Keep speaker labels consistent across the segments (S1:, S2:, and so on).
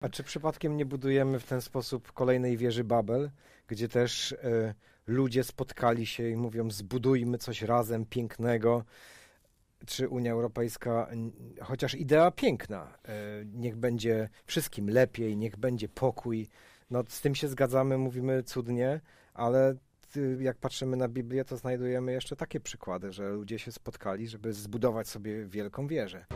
S1: A czy przypadkiem nie budujemy w ten sposób kolejnej wieży Babel, gdzie też y, ludzie spotkali się i mówią: zbudujmy coś razem pięknego? Czy Unia Europejska, chociaż idea piękna, y, niech będzie wszystkim lepiej, niech będzie pokój. No, z tym się zgadzamy, mówimy cudnie, ale jak patrzymy na Biblię, to znajdujemy jeszcze takie przykłady, że ludzie się spotkali, żeby zbudować sobie wielką wieżę.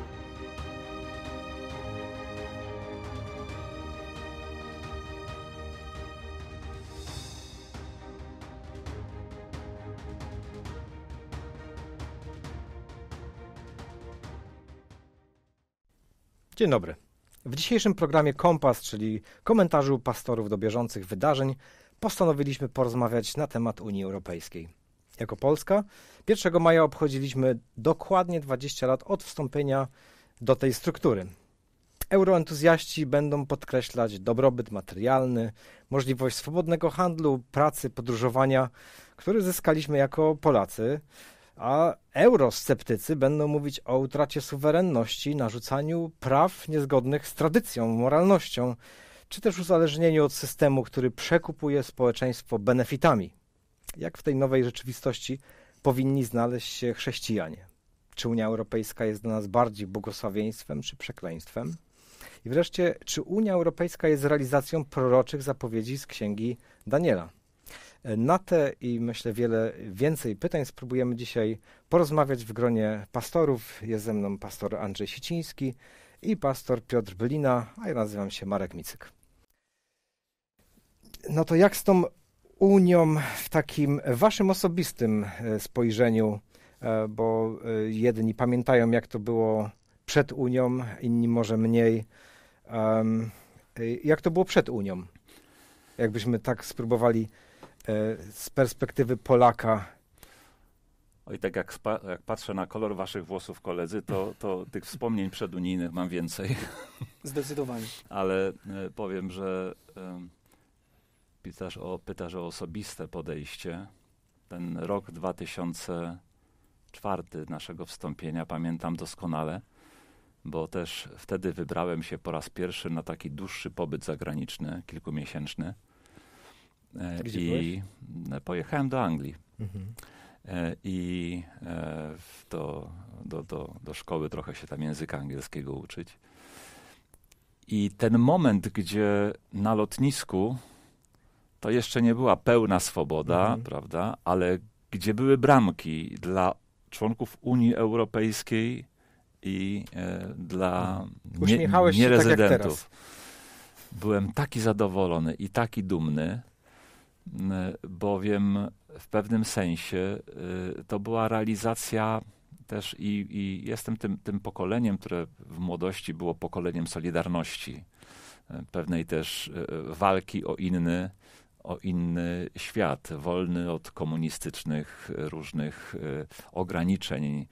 S1: Dzień dobry. W dzisiejszym programie Kompas, czyli komentarzu pastorów do bieżących wydarzeń, postanowiliśmy porozmawiać na temat Unii Europejskiej. Jako Polska 1 maja obchodziliśmy dokładnie 20 lat od wstąpienia do tej struktury. Euroentuzjaści będą podkreślać dobrobyt materialny, możliwość swobodnego handlu, pracy, podróżowania, który zyskaliśmy jako Polacy, a eurosceptycy będą mówić o utracie suwerenności, narzucaniu praw niezgodnych z tradycją, moralnością, czy też uzależnieniu od systemu, który przekupuje społeczeństwo benefitami. Jak w tej nowej rzeczywistości powinni znaleźć się chrześcijanie? Czy Unia Europejska jest dla nas bardziej błogosławieństwem czy przekleństwem? I wreszcie, czy Unia Europejska jest realizacją proroczych zapowiedzi z księgi Daniela? Na te i myślę wiele więcej pytań spróbujemy dzisiaj porozmawiać w gronie pastorów. Jest ze mną pastor Andrzej Siciński i pastor Piotr Bylina, a ja nazywam się Marek Micyk. No to jak z tą Unią w takim waszym osobistym e, spojrzeniu, e, bo e, jedni pamiętają, jak to było przed Unią, inni może mniej. Jak to było przed Unią? Jakbyśmy tak spróbowali E, z perspektywy Polaka.
S2: Oj, tak jak, jak, patrzę na kolor waszych włosów, koledzy, to, to tych wspomnień przedunijnych mam więcej. Zdecydowanie. Ale e, powiem, że pytasz o, pytasz o osobiste podejście. Ten rok 2004 naszego wstąpienia pamiętam doskonale, bo też wtedy wybrałem się po raz pierwszy na taki dłuższy pobyt zagraniczny, kilkumiesięczny. E, gdzie I byłeś? E, pojechałem do Anglii. Mhm. E, I do, do, do, do szkoły trochę się tam języka angielskiego uczyć. I ten moment, gdzie na lotnisku to jeszcze nie była pełna swoboda, mhm. prawda, ale gdzie były bramki dla członków Unii Europejskiej i e, dla mhm. nie, tak nierezydentów. Tak Byłem taki zadowolony i taki dumny. Y, bowiem w pewnym sensie y, to była realizacja też i, i jestem tym, tym pokoleniem, które w młodości było pokoleniem Solidarności, y, pewnej też walki o inny, o inny świat, wolny od komunistycznych różnych ograniczeń,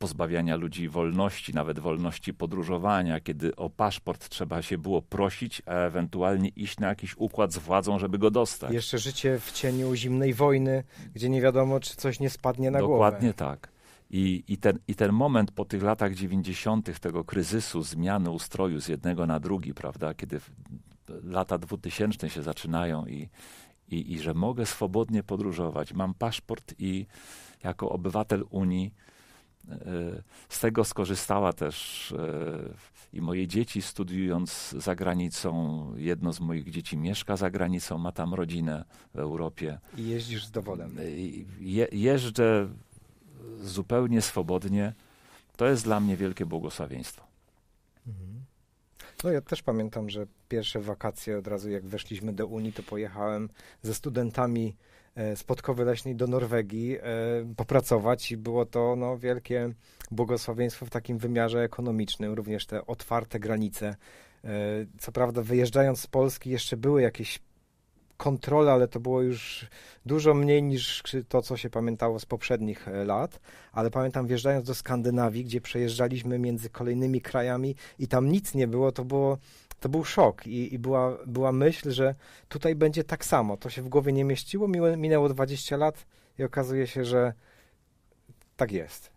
S2: pozbawiania ludzi wolności, nawet wolności podróżowania, kiedy o paszport trzeba się było prosić, a ewentualnie iść na jakiś układ z władzą, żeby go dostać. Jeszcze
S1: życie w cieniu zimnej wojny, gdzie nie wiadomo, czy coś nie spadnie na Dokładnie głowę. Dokładnie
S2: tak. I, i, ten, I ten moment po tych latach 90., tego kryzysu, zmiany ustroju z jednego na drugi, prawda, kiedy lata 2000 się zaczynają i, i, i że mogę swobodnie podróżować, mam paszport i jako obywatel Unii z tego skorzystała też e, i moje dzieci studiując za granicą. Jedno z moich dzieci mieszka za granicą, ma tam rodzinę w Europie.
S1: I jeździsz z dowodem. E,
S2: je, jeżdżę zupełnie swobodnie. To jest dla mnie wielkie błogosławieństwo.
S1: Mhm. No ja też pamiętam, że pierwsze wakacje od razu jak weszliśmy do Unii, to pojechałem ze studentami E, spodkowy Podkowy Leśnej do Norwegii e, popracować i było to no, wielkie błogosławieństwo w takim wymiarze ekonomicznym, również te otwarte granice. E, co prawda wyjeżdżając z Polski jeszcze były jakieś kontrole, ale to było już dużo mniej niż to, co się pamiętało z poprzednich lat. Ale pamiętam, wjeżdżając do Skandynawii, gdzie przejeżdżaliśmy między kolejnymi krajami i tam nic nie było, to było to był szok i, i była, była myśl, że tutaj będzie tak samo. To się w głowie nie mieściło, minęło 20 lat i okazuje się, że tak jest.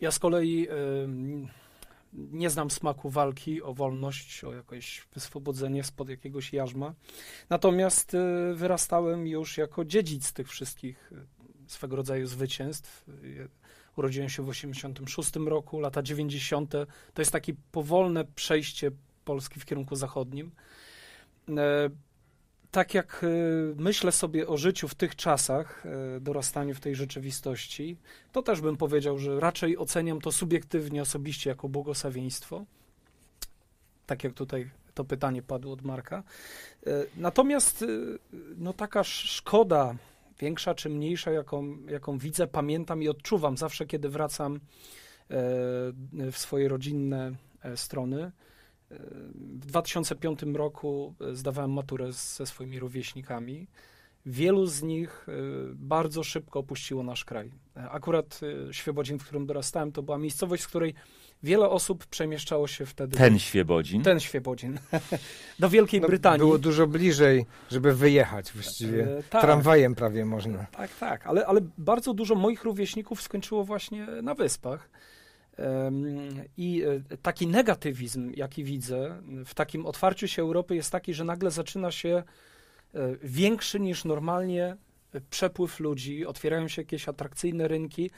S3: Ja z kolei nie znam smaku walki o wolność, o jakieś wyswobodzenie spod jakiegoś jarzma. Natomiast e, wyrastałem już jako dziedzic tych wszystkich e, swego rodzaju zwycięstw. Urodziłem się w 1986 roku, lata 90. To jest takie powolne przejście Polski w kierunku zachodnim. E, tak jak e, myślę sobie o życiu w tych czasach, e, dorastaniu w tej rzeczywistości, to też bym powiedział, że raczej oceniam to subiektywnie, osobiście jako błogosławieństwo. Tak jak tutaj to pytanie padło od Marka. Natomiast no, taka szkoda, większa czy mniejsza, jaką, jaką widzę, pamiętam i odczuwam zawsze, kiedy wracam w swoje rodzinne strony, w 2005 roku e, zdawałem maturę ze swoimi rówieśnikami. Wielu z nich e, bardzo szybko opuściło nasz kraj. E, akurat Świebodzin, w którym dorastałem, to była miejscowość, z której wiele osób przemieszczało się wtedy. Ten Świebodzin? Ten Świebodzin.
S1: Do Wielkiej no, Brytanii. Było dużo bliżej, żeby wyjechać właściwie. Tak, Tramwajem prawie można.
S3: Tak, tak. Ale, ale bardzo dużo moich rówieśników skończyło właśnie na wyspach. I e, taki negatywizm, jaki widzę w takim otwarciu się Europy, jest taki, że nagle zaczyna się e, większy niż normalnie przepływ ludzi, otwierają się jakieś atrakcyjne rynki.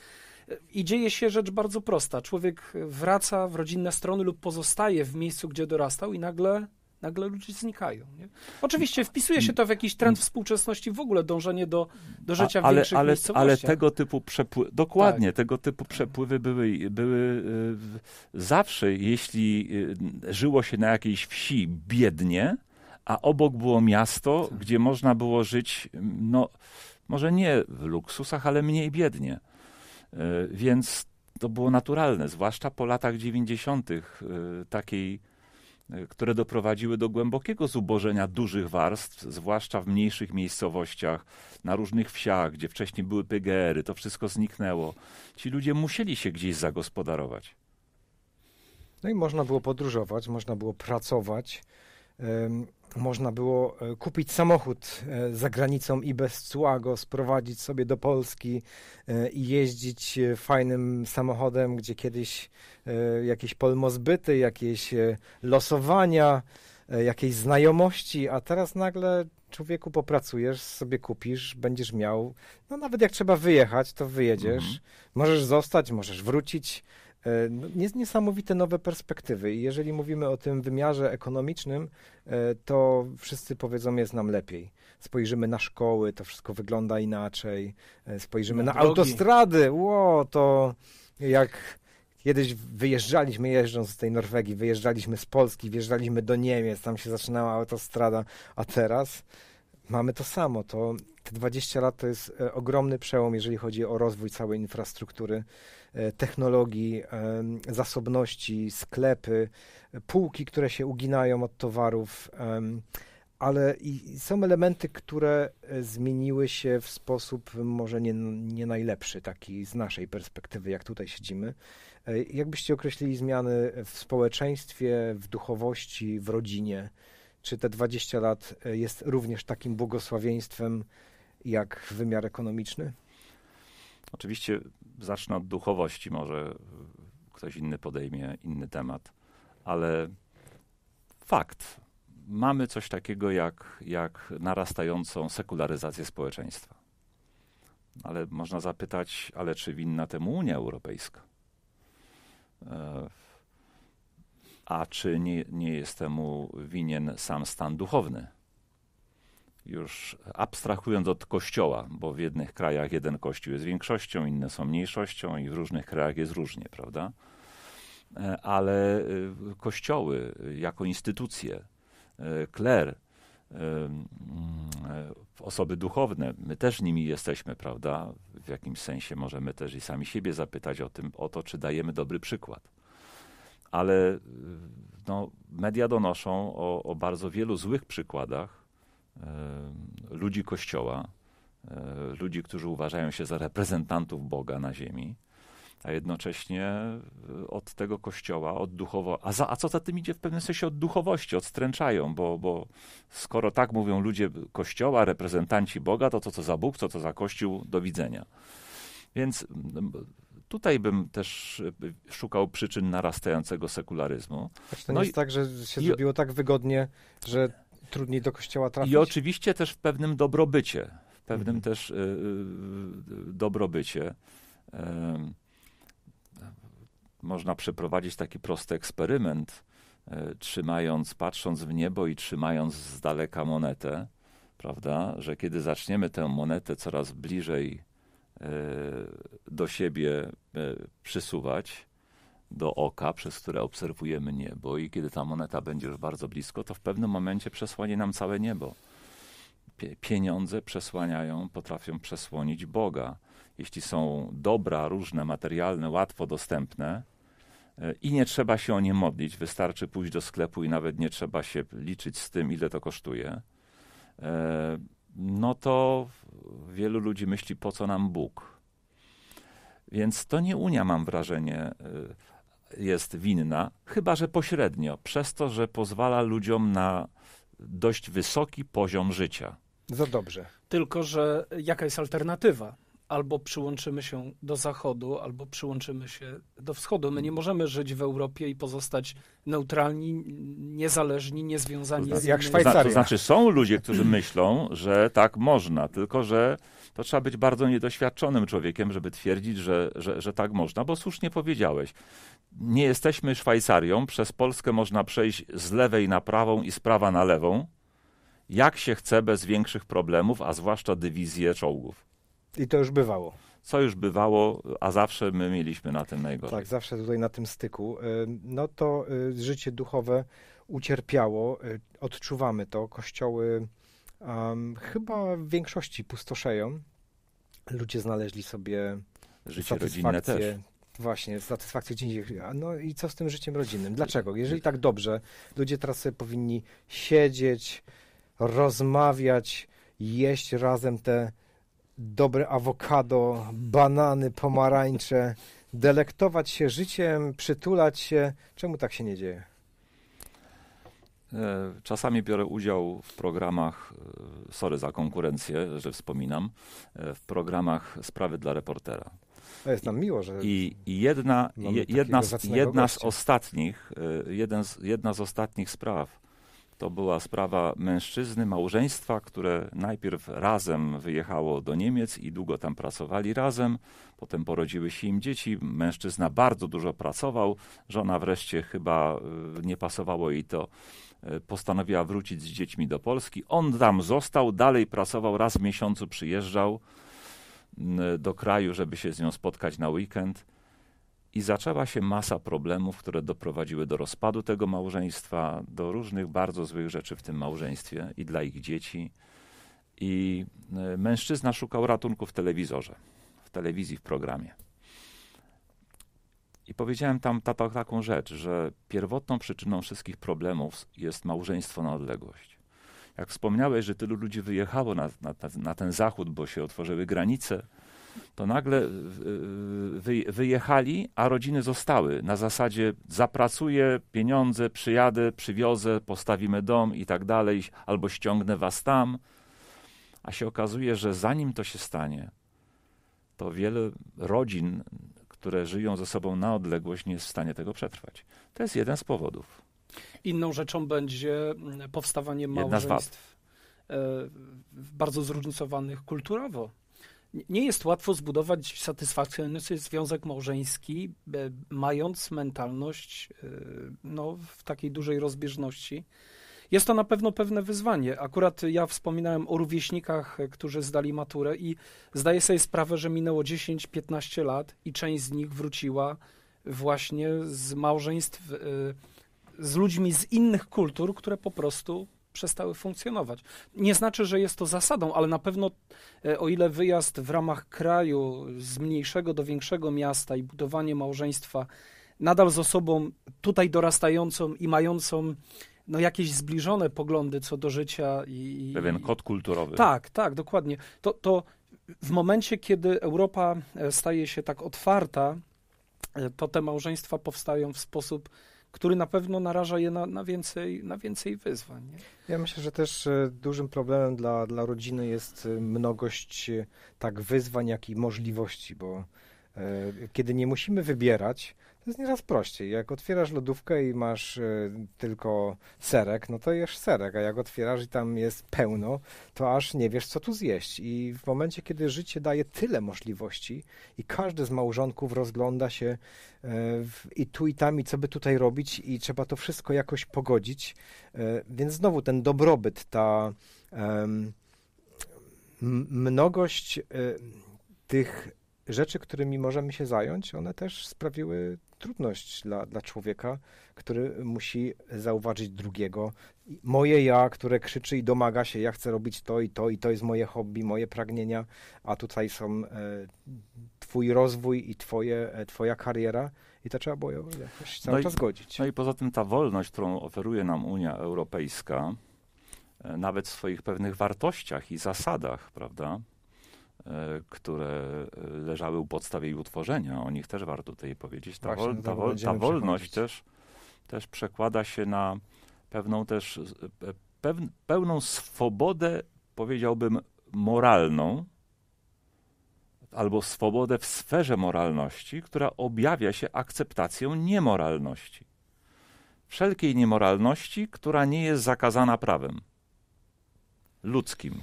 S3: E, I dzieje się rzecz bardzo prosta. Człowiek wraca w rodzinne strony lub pozostaje w miejscu, gdzie dorastał, i nagle nagle ludzie znikają. Nie? Oczywiście wpisuje się to w jakiś trend mm. współczesności, w ogóle dążenie do, do życia A, ale, większych ale, ale tego
S2: typu przepływy, dokładnie, tak. tego typu tak. przepływy były, były y, zawsze, jeśli y, żyło się na jakiejś wsi biednie, a obok było miasto, tak. gdzie można było żyć, mm, no może nie w luksusach, ale mniej biednie. Y, więc to było naturalne, zwłaszcza po latach 90. takiej które doprowadziły do głębokiego zubożenia dużych warstw, zwłaszcza w mniejszych miejscowościach, na różnych wsiach, gdzie wcześniej były PGR-y, to wszystko zniknęło. Ci ludzie musieli się gdzieś zagospodarować.
S1: No i można było podróżować, można było pracować można było e, kupić samochód e, za granicą i bez cła go sprowadzić sobie do Polski e, i jeździć fajnym samochodem, gdzie kiedyś jakieś polmozbyty, jakieś losowania, jakieś znajomości, a teraz nagle człowieku popracujesz, sobie kupisz, będziesz miał, no nawet jak trzeba wyjechać, to wyjedziesz, mhm. możesz zostać, możesz wrócić, E, no, niesamowite nowe perspektywy i jeżeli mówimy o tym wymiarze ekonomicznym, e, to wszyscy powiedzą, jest nam lepiej. Spojrzymy na szkoły, to wszystko wygląda inaczej. E, spojrzymy na, na autostrady, ło, to jak kiedyś wyjeżdżaliśmy, jeżdżąc z tej Norwegii, wyjeżdżaliśmy z Polski, wjeżdżaliśmy do Niemiec, tam się zaczynała autostrada, a teraz mamy to samo. To te 20 lat to jest ogromny przełom, jeżeli chodzi o rozwój całej infrastruktury E, technologii, e, zasobności, sklepy, półki, które się uginają od towarów, ale i są elementy, które e, zmieniły się w sposób może nie, nie najlepszy, taki z naszej perspektywy, jak tutaj siedzimy. Jakbyście określili zmiany w społeczeństwie, w duchowości, w rodzinie? Czy te 20 lat jest również takim błogosławieństwem jak wymiar ekonomiczny?
S2: Oczywiście zacznę od duchowości, może ktoś inny podejmie inny temat, ale fakt. Mamy coś takiego jak, jak narastającą sekularyzację społeczeństwa. Ale można zapytać, ale czy winna temu Unia Europejska? E, a czy nie, nie jest temu winien sam stan duchowny? już abstrahując od kościoła, bo w jednych krajach jeden kościół jest większością, inne są mniejszością i w różnych krajach jest różnie, prawda? E, ale e, kościoły jako instytucje, e, kler, mm, osoby duchowne, my też nimi jesteśmy, prawda? W jakimś sensie możemy też i sami siebie zapytać o, tym, o to, czy dajemy dobry przykład. Ale no, media donoszą o, o bardzo wielu złych przykładach, E, ludzi Kościoła, e, ludzi, którzy uważają się za reprezentantów Boga na ziemi, a jednocześnie e, od tego Kościoła, od duchowo, a, a co za tym idzie w pewnym sensie od duchowości, odstręczają, bo, bo skoro tak mówią ludzie Kościoła, reprezentanci Boga, to to co za Bóg, to co za Kościół, do widzenia. Więc tutaj bym też szukał przyczyn narastającego sekularyzmu. Znaczy to nie no jest i, tak,
S1: że się i, zrobiło tak wygodnie, że trudniej do kościoła trafić. I
S2: oczywiście też w pewnym dobrobycie, w pewnym mhm. też e, e, dobrobycie. można przeprowadzić taki prosty eksperyment, e, trzymając, patrząc w niebo i trzymając z daleka monetę, prawda, że kiedy zaczniemy tę monetę coraz bliżej do siebie przysuwać, do oka, przez które obserwujemy niebo i kiedy ta moneta będzie już bardzo blisko, to w pewnym momencie przesłanie nam całe niebo. Pieniądze przesłaniają, potrafią przesłonić Boga. Jeśli są dobra, różne, materialne, łatwo dostępne, e, i nie trzeba się o nie modlić. Wystarczy pójść do sklepu i nawet nie trzeba się liczyć z tym, ile to kosztuje. E, no to wielu ludzi myśli, po co nam Bóg. Więc to nie Unia, mam wrażenie, e, jest winna, chyba że pośrednio, przez to, że pozwala ludziom na dość wysoki poziom życia.
S1: Za dobrze.
S3: Tylko, że jaka jest alternatywa? Albo przyłączymy się do Zachodu, albo przyłączymy się do Wschodu. My nie możemy żyć w Europie i pozostać neutralni, niezależni, niezwiązani to znaczy, z Jak
S2: Szwajcaria. To znaczy, są ludzie, którzy myślą, że tak można, tylko że to trzeba być bardzo niedoświadczonym człowiekiem, żeby twierdzić, że, że, że tak można, bo słusznie powiedziałeś nie jesteśmy Szwajcarią, przez Polskę można przejść z lewej na prawą i z prawa na lewą, jak się chce bez większych problemów, a zwłaszcza dywizję czołgów. I to już bywało. Co już bywało, a zawsze my mieliśmy na tym najgorzej. Tak,
S1: zawsze tutaj na tym styku. E, no to e, życie duchowe ucierpiało, e, odczuwamy to. Kościoły um, chyba w większości pustoszeją. Ludzie znaleźli sobie życie rodzinne też. Właśnie, satysfakcję dzieci. indziej. No i co z tym życiem rodzinnym? Dlaczego? Jeżeli tak dobrze, ludzie teraz powinni siedzieć, rozmawiać, jeść razem te dobre awokado, banany, pomarańcze, delektować się życiem, przytulać się. Czemu tak się nie dzieje?
S2: E, czasami biorę udział w programach, e, sorry za konkurencję, że wspominam, e, w programach Sprawy dla reportera
S1: jest nam miło, że. I jedna, jedna, z, jedna z
S2: ostatnich, y, jeden z, jedna z ostatnich spraw to była sprawa mężczyzny, małżeństwa, które najpierw razem wyjechało do Niemiec i długo tam pracowali razem. Potem porodziły się im dzieci. Mężczyzna bardzo dużo pracował. Żona wreszcie chyba y, nie pasowało jej to. Y, postanowiła wrócić z dziećmi do Polski. On tam został, dalej pracował, raz w miesiącu przyjeżdżał. Y, do kraju, żeby się z nią spotkać na weekend. I zaczęła się masa problemów, które doprowadziły do rozpadu tego małżeństwa, do różnych bardzo złych rzeczy w tym małżeństwie i dla ich dzieci. I y, mężczyzna szukał ratunku w telewizorze, w telewizji, w programie. I powiedziałem tam tato taką rzecz, że pierwotną przyczyną wszystkich problemów jest małżeństwo na odległość jak wspomniałeś, że tylu ludzi wyjechało na, na, na ten zachód, bo się otworzyły granice, to nagle e, e, wy, wyjechali, a rodziny zostały. Na zasadzie zapracuję, pieniądze, przyjadę, przywiozę, postawimy dom i tak dalej, albo ściągnę was tam. A się okazuje, że zanim to się stanie, to wiele rodzin, które żyją ze sobą na odległość, nie jest w stanie tego przetrwać. To jest jeden z powodów.
S3: Inną rzeczą będzie mm, powstawanie małżeństw e, bardzo zróżnicowanych kulturowo. Nie jest łatwo zbudować satysfakcjonujący no, związek małżeński, e, mając mentalność e, no, w takiej dużej rozbieżności. Jest to na pewno pewne wyzwanie. Akurat ja wspominałem o rówieśnikach, którzy zdali maturę i zdaję sobie sprawę, że minęło 10-15 lat i część z nich wróciła właśnie z małżeństw z ludźmi z innych kultur, które po prostu przestały funkcjonować. Nie znaczy, że jest to zasadą, ale na pewno e, o ile wyjazd w ramach kraju z mniejszego do większego miasta i budowanie małżeństwa nadal z osobą tutaj dorastającą i mającą no, jakieś zbliżone poglądy co do życia i. Pewien kod kulturowy. Tak, tak, dokładnie. To, to w momencie, kiedy Europa e, staje się tak otwarta, e, to te małżeństwa powstają w sposób który na pewno naraża je na, na więcej, na więcej wyzwań. Nie?
S1: Ja myślę, że też e, dużym problemem dla, dla rodziny jest e, mnogość e, tak wyzwań, jak i możliwości, bo kiedy nie musimy wybierać, to jest nieraz prościej. Jak otwierasz lodówkę i masz y, tylko serek, no to jesz serek, a jak otwierasz i tam jest pełno, to aż nie wiesz, co tu zjeść. I w momencie, kiedy życie daje tyle możliwości i każdy z małżonków rozgląda się y, i tu i tam, i co by tutaj robić, i trzeba to wszystko jakoś pogodzić, y, więc znowu ten dobrobyt, ta mnogość tych rzeczy, którymi możemy się zająć, one też sprawiły trudność dla, dla człowieka, który musi zauważyć drugiego. Moje ja, które krzyczy i domaga się, ja chcę robić to i to, i to jest moje hobby, moje pragnienia, a tutaj są e, twój rozwój i twoje, e, twoja kariera i to trzeba było jakoś cały no czas
S2: i, No i poza tym ta wolność, którą oferuje nam Unia Europejska, e, nawet w swoich pewnych wartościach i zasadach, prawda? E, które e, leżały u podstaw jej utworzenia. O nich też warto tutaj powiedzieć. Ta, wol, no ta, wol, ta wolność też, też przekłada się na pewną też e, pewn, pełną swobodę, powiedziałbym, moralną, albo swobodę w sferze moralności, która objawia się akceptacją niemoralności. Wszelkiej niemoralności, która nie jest zakazana prawem ludzkim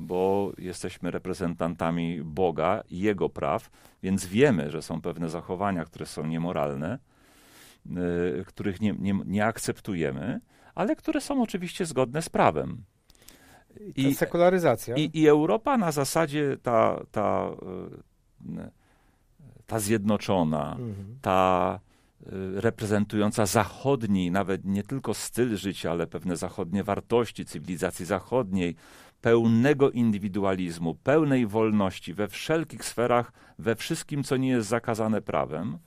S2: bo jesteśmy reprezentantami Boga i Jego praw, więc wiemy, że są pewne zachowania, które są niemoralne, y, których nie, nie, nie akceptujemy, ale które są oczywiście zgodne z prawem. I, sekularyzacja. I, I, Europa na zasadzie ta, ta, y, ta zjednoczona, mhm. ta y, reprezentująca zachodni, nawet nie tylko styl życia, ale pewne zachodnie wartości cywilizacji zachodniej, pełnego indywidualizmu, pełnej wolności we wszelkich sferach, we wszystkim, co nie jest zakazane prawem,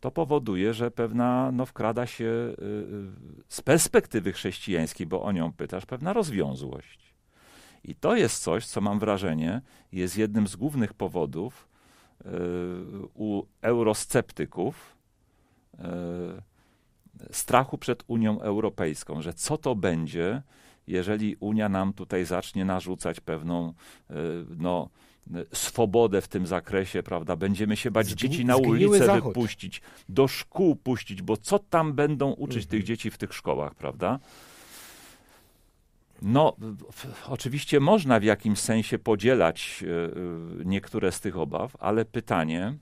S2: to powoduje, że pewna, no, wkrada się y, y, z perspektywy chrześcijańskiej, bo o nią pytasz, pewna rozwiązłość. I to jest coś, co mam wrażenie, jest jednym z głównych powodów y, u eurosceptyków strachu przed Unią Europejską, że co to będzie, jeżeli Unia nam tutaj zacznie narzucać pewną e, no, swobodę w tym zakresie, prawda? Będziemy się bać Zgni- dzieci na ulicę zachód. wypuścić, do szkół puścić, bo co tam będą uczyć mhm. tych dzieci w tych szkołach, prawda? No, oczywiście można w jakimś sensie podzielać e, e, niektóre z tych obaw, ale pytanie,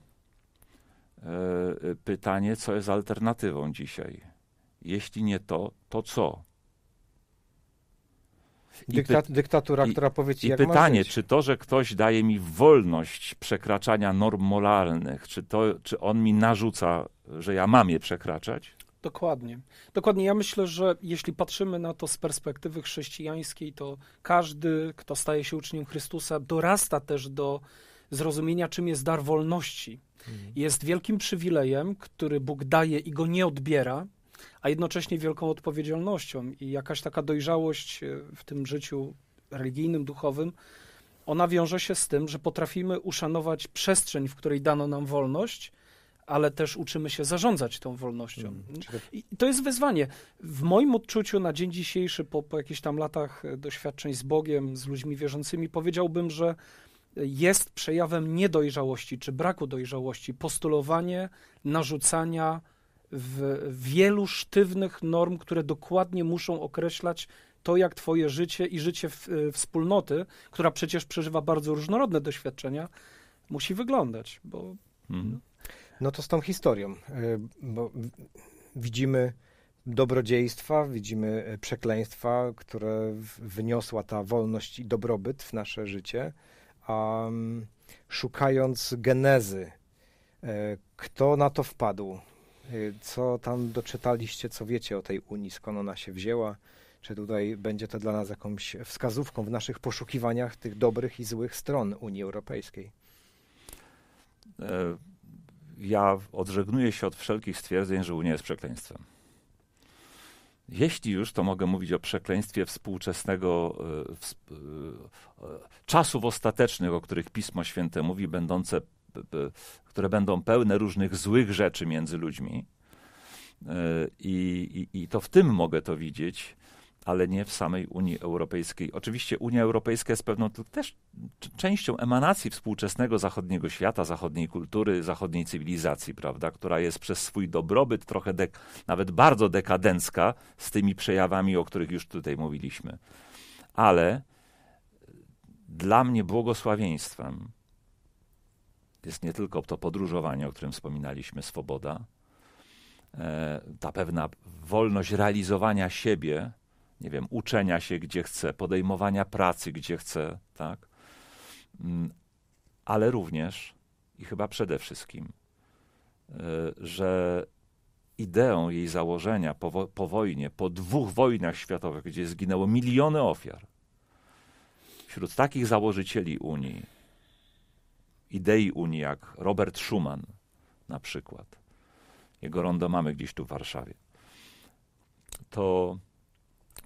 S2: pytanie, co jest alternatywą dzisiaj? Jeśli nie to, to co? Dyktat,
S1: py... dyktatura, I, która powie ci, I jak pytanie, czy
S2: to, że ktoś daje mi wolność przekraczania norm moralnych, czy, to, czy on mi narzuca, że ja mam je przekraczać?
S3: Dokładnie. Dokładnie. Ja myślę, że jeśli patrzymy na to z perspektywy chrześcijańskiej, to każdy, kto staje się uczniem Chrystusa, dorasta też do zrozumienia, czym jest dar wolności. Mhm. Jest wielkim przywilejem, który Bóg daje i go nie odbiera, a jednocześnie wielką odpowiedzialnością i jakaś taka dojrzałość e, w tym życiu religijnym, duchowym, ona wiąże się z tym, że potrafimy uszanować przestrzeń, w której dano nam wolność, ale też uczymy się zarządzać tą wolnością. Mm, I to jest wyzwanie. W moim odczuciu na dzień dzisiejszy, po, po jakichś tam latach e, doświadczeń z Bogiem, z ludźmi wierzącymi, powiedziałbym, że jest przejawem niedojrzałości czy braku dojrzałości postulowanie narzucania w wielu sztywnych norm, które dokładnie muszą określać to, jak twoje życie i życie w, e, wspólnoty, która przecież przeżywa bardzo różnorodne doświadczenia, musi wyglądać, bo...
S2: Mhm.
S1: No to z tą historią, e, bo widzimy dobrodziejstwa, widzimy e, przekleństwa, które wyniosła ta wolność i dobrobyt w nasze życie, a mm, szukając genezy, kto na to wpadł, Y, co tam doczytaliście, co wiecie o tej Unii, skąd ona się wzięła? Czy tutaj będzie to dla nas jakąś wskazówką w naszych poszukiwaniach tych dobrych i złych stron Unii Europejskiej?
S2: E, ja odżegnuję się od wszelkich stwierdzeń, że Unia jest przekleństwem. Jeśli już, to mogę mówić o przekleństwie współczesnego e, w, w, e, czasów ostatecznych, o których Pismo Święte mówi, będące które będą pełne różnych złych rzeczy między ludźmi. E, I, i, I to w tym mogę to widzieć, ale nie w samej Unii Europejskiej. Oczywiście Unia Europejska jest pewną też częścią emanacji współczesnego zachodniego świata, zachodniej kultury, zachodniej cywilizacji, prawda, która jest przez swój dobrobyt trochę dek, nawet bardzo dekadencka z tymi przejawami, o których już tutaj mówiliśmy. Ale dla mnie błogosławieństwem jest nie tylko to podróżowanie, o którym wspominaliśmy, swoboda, e, ta pewna wolność realizowania siebie, nie wiem, uczenia się gdzie chce, podejmowania pracy gdzie chce, tak? Mm, ale również i chyba przede wszystkim, e, że ideą jej założenia po, wo- po wojnie, po dwóch wojnach światowych, gdzie zginęło miliony ofiar, wśród takich założycieli Unii idei Unii, jak Robert Schuman na przykład, jego rondo mamy gdzieś tu w Warszawie, to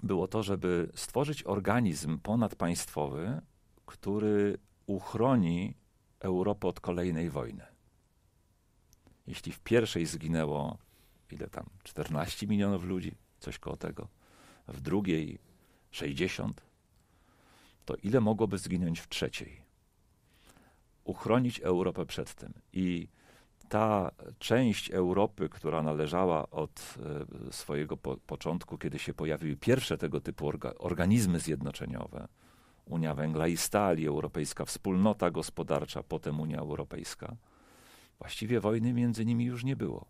S2: było to, żeby stworzyć organizm ponadpaństwowy, który uchroni Europę od kolejnej wojny. Jeśli w pierwszej zginęło, ile tam, 14 milionów ludzi, coś koło tego, w drugiej 60, to ile mogłoby zginąć w trzeciej? uchronić Europę przed tym. I ta część Europy, która należała od e, swojego po początku, kiedy się pojawiły pierwsze tego typu orga organizmy zjednoczeniowe, Unia Węgla i Stali, Europejska Wspólnota Gospodarcza, potem Unia Europejska, właściwie wojny między nimi już nie było.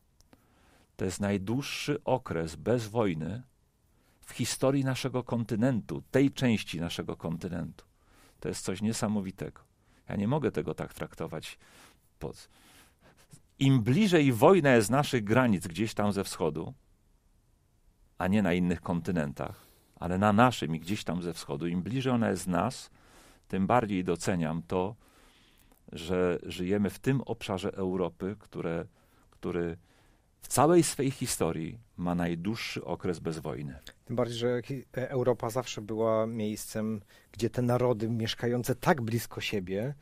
S2: To jest najdłuższy okres bez wojny w historii naszego kontynentu, tej części naszego kontynentu. To jest coś niesamowitego. Ja nie mogę tego tak traktować. Pod... Im bliżej wojna jest naszych granic gdzieś tam ze wschodu, a nie na innych kontynentach, ale na naszym i gdzieś tam ze wschodu, im bliżej ona jest nas, tym bardziej doceniam to, że żyjemy w tym obszarze Europy, które, który w całej swej historii ma najdłuższy okres bez wojny.
S1: Tym bardziej, że e, Europa zawsze była miejscem, gdzie te narody mieszkające tak blisko siebie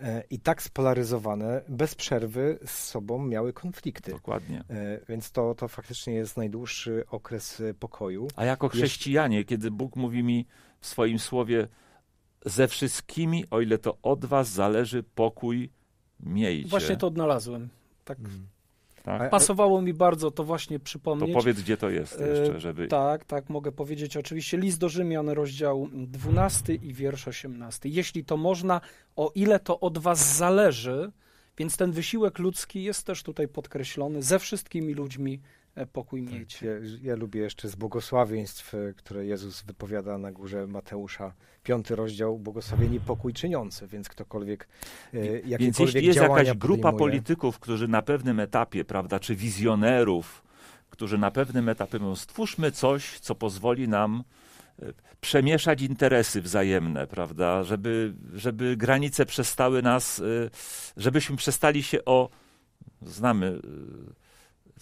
S1: e, i tak spolaryzowane, bez przerwy z sobą miały konflikty. Dokładnie. E, więc to, to faktycznie jest najdłuższy okres pokoju. A jako chrześcijanie,
S2: kiedy Bóg mówi mi w swoim słowie, ze wszystkimi, o ile to od was zależy, pokój miejcie. Właśnie to
S3: odnalazłem. Tak, mm. Tak? Pasowało mi bardzo to właśnie przypomnieć. To powiedz, gdzie to jest e, jeszcze, żeby... Tak, tak, mogę powiedzieć. Oczywiście list do Rzymian, rozdział 12 i wiersz 18. Jeśli to można, o ile to od was zależy, więc ten wysiłek ludzki jest też tutaj podkreślony
S1: ze wszystkimi ludźmi E, pokój tak, mieć. Ja, ja, lubię jeszcze z błogosławieństw, e, które Jezus wypowiada na górze Mateusza, piąty rozdział, błogosławieni pokój czyniący, więc
S2: ktokolwiek e, Więc jeśli jest jakaś grupa podejmuje... polityków, którzy na pewnym etapie, prawda, czy wizjonerów, którzy na pewnym etapie mówią, stwórzmy coś, co pozwoli nam e, przemieszać interesy wzajemne, prawda, żeby, żeby granice przestały nas, żebyśmy przestali się o, znamy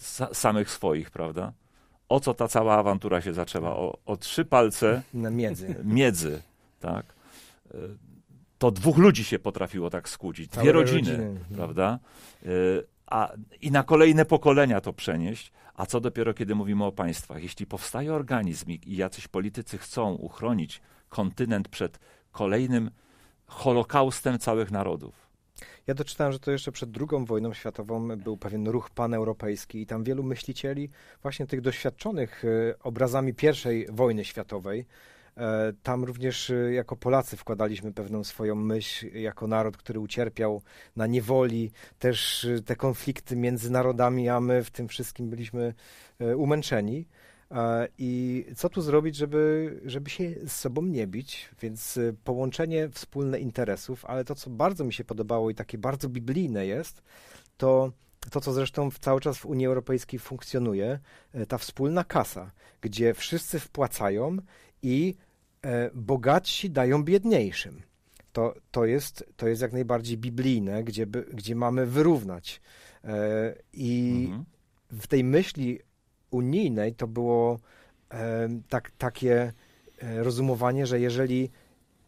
S2: sa samych swoich, prawda? O co ta cała awantura się zaczęła? O, o trzy palce Na miedzy. miedzy, tak? E, to dwóch ludzi się potrafiło tak skłócić, dwie rodziny, rodziny, no. prawda? E, a, I na kolejne pokolenia to przenieść. A co dopiero, kiedy mówimy o państwach? Jeśli powstaje organizm i jacyś politycy chcą uchronić kontynent przed kolejnym holokaustem całych narodów,
S1: ja doczytałem, że to jeszcze przed II wojną światową był pewien ruch paneuropejski i tam wielu myślicieli, właśnie tych doświadczonych y, obrazami I wojny światowej, e, tam również y, jako Polacy wkładaliśmy pewną swoją myśl, jako naród, który ucierpiał na niewoli, też y, te konflikty między narodami, a my w tym wszystkim byliśmy umęczeni. I co tu zrobić, żeby, żeby się z sobą nie bić? Więc y, połączenie wspólne interesów, ale to, co bardzo mi się podobało i takie bardzo biblijne jest, to to, co zresztą w, cały czas w Unii Europejskiej funkcjonuje, y, ta wspólna kasa, gdzie wszyscy wpłacają i e, bogatsi dają biedniejszym. To, to, jest, to jest jak najbardziej biblijne, gdzie, gdzie mamy wyrównać. E, I mhm. w tej myśli unijnej to było e, tak, takie e, rozumowanie, że jeżeli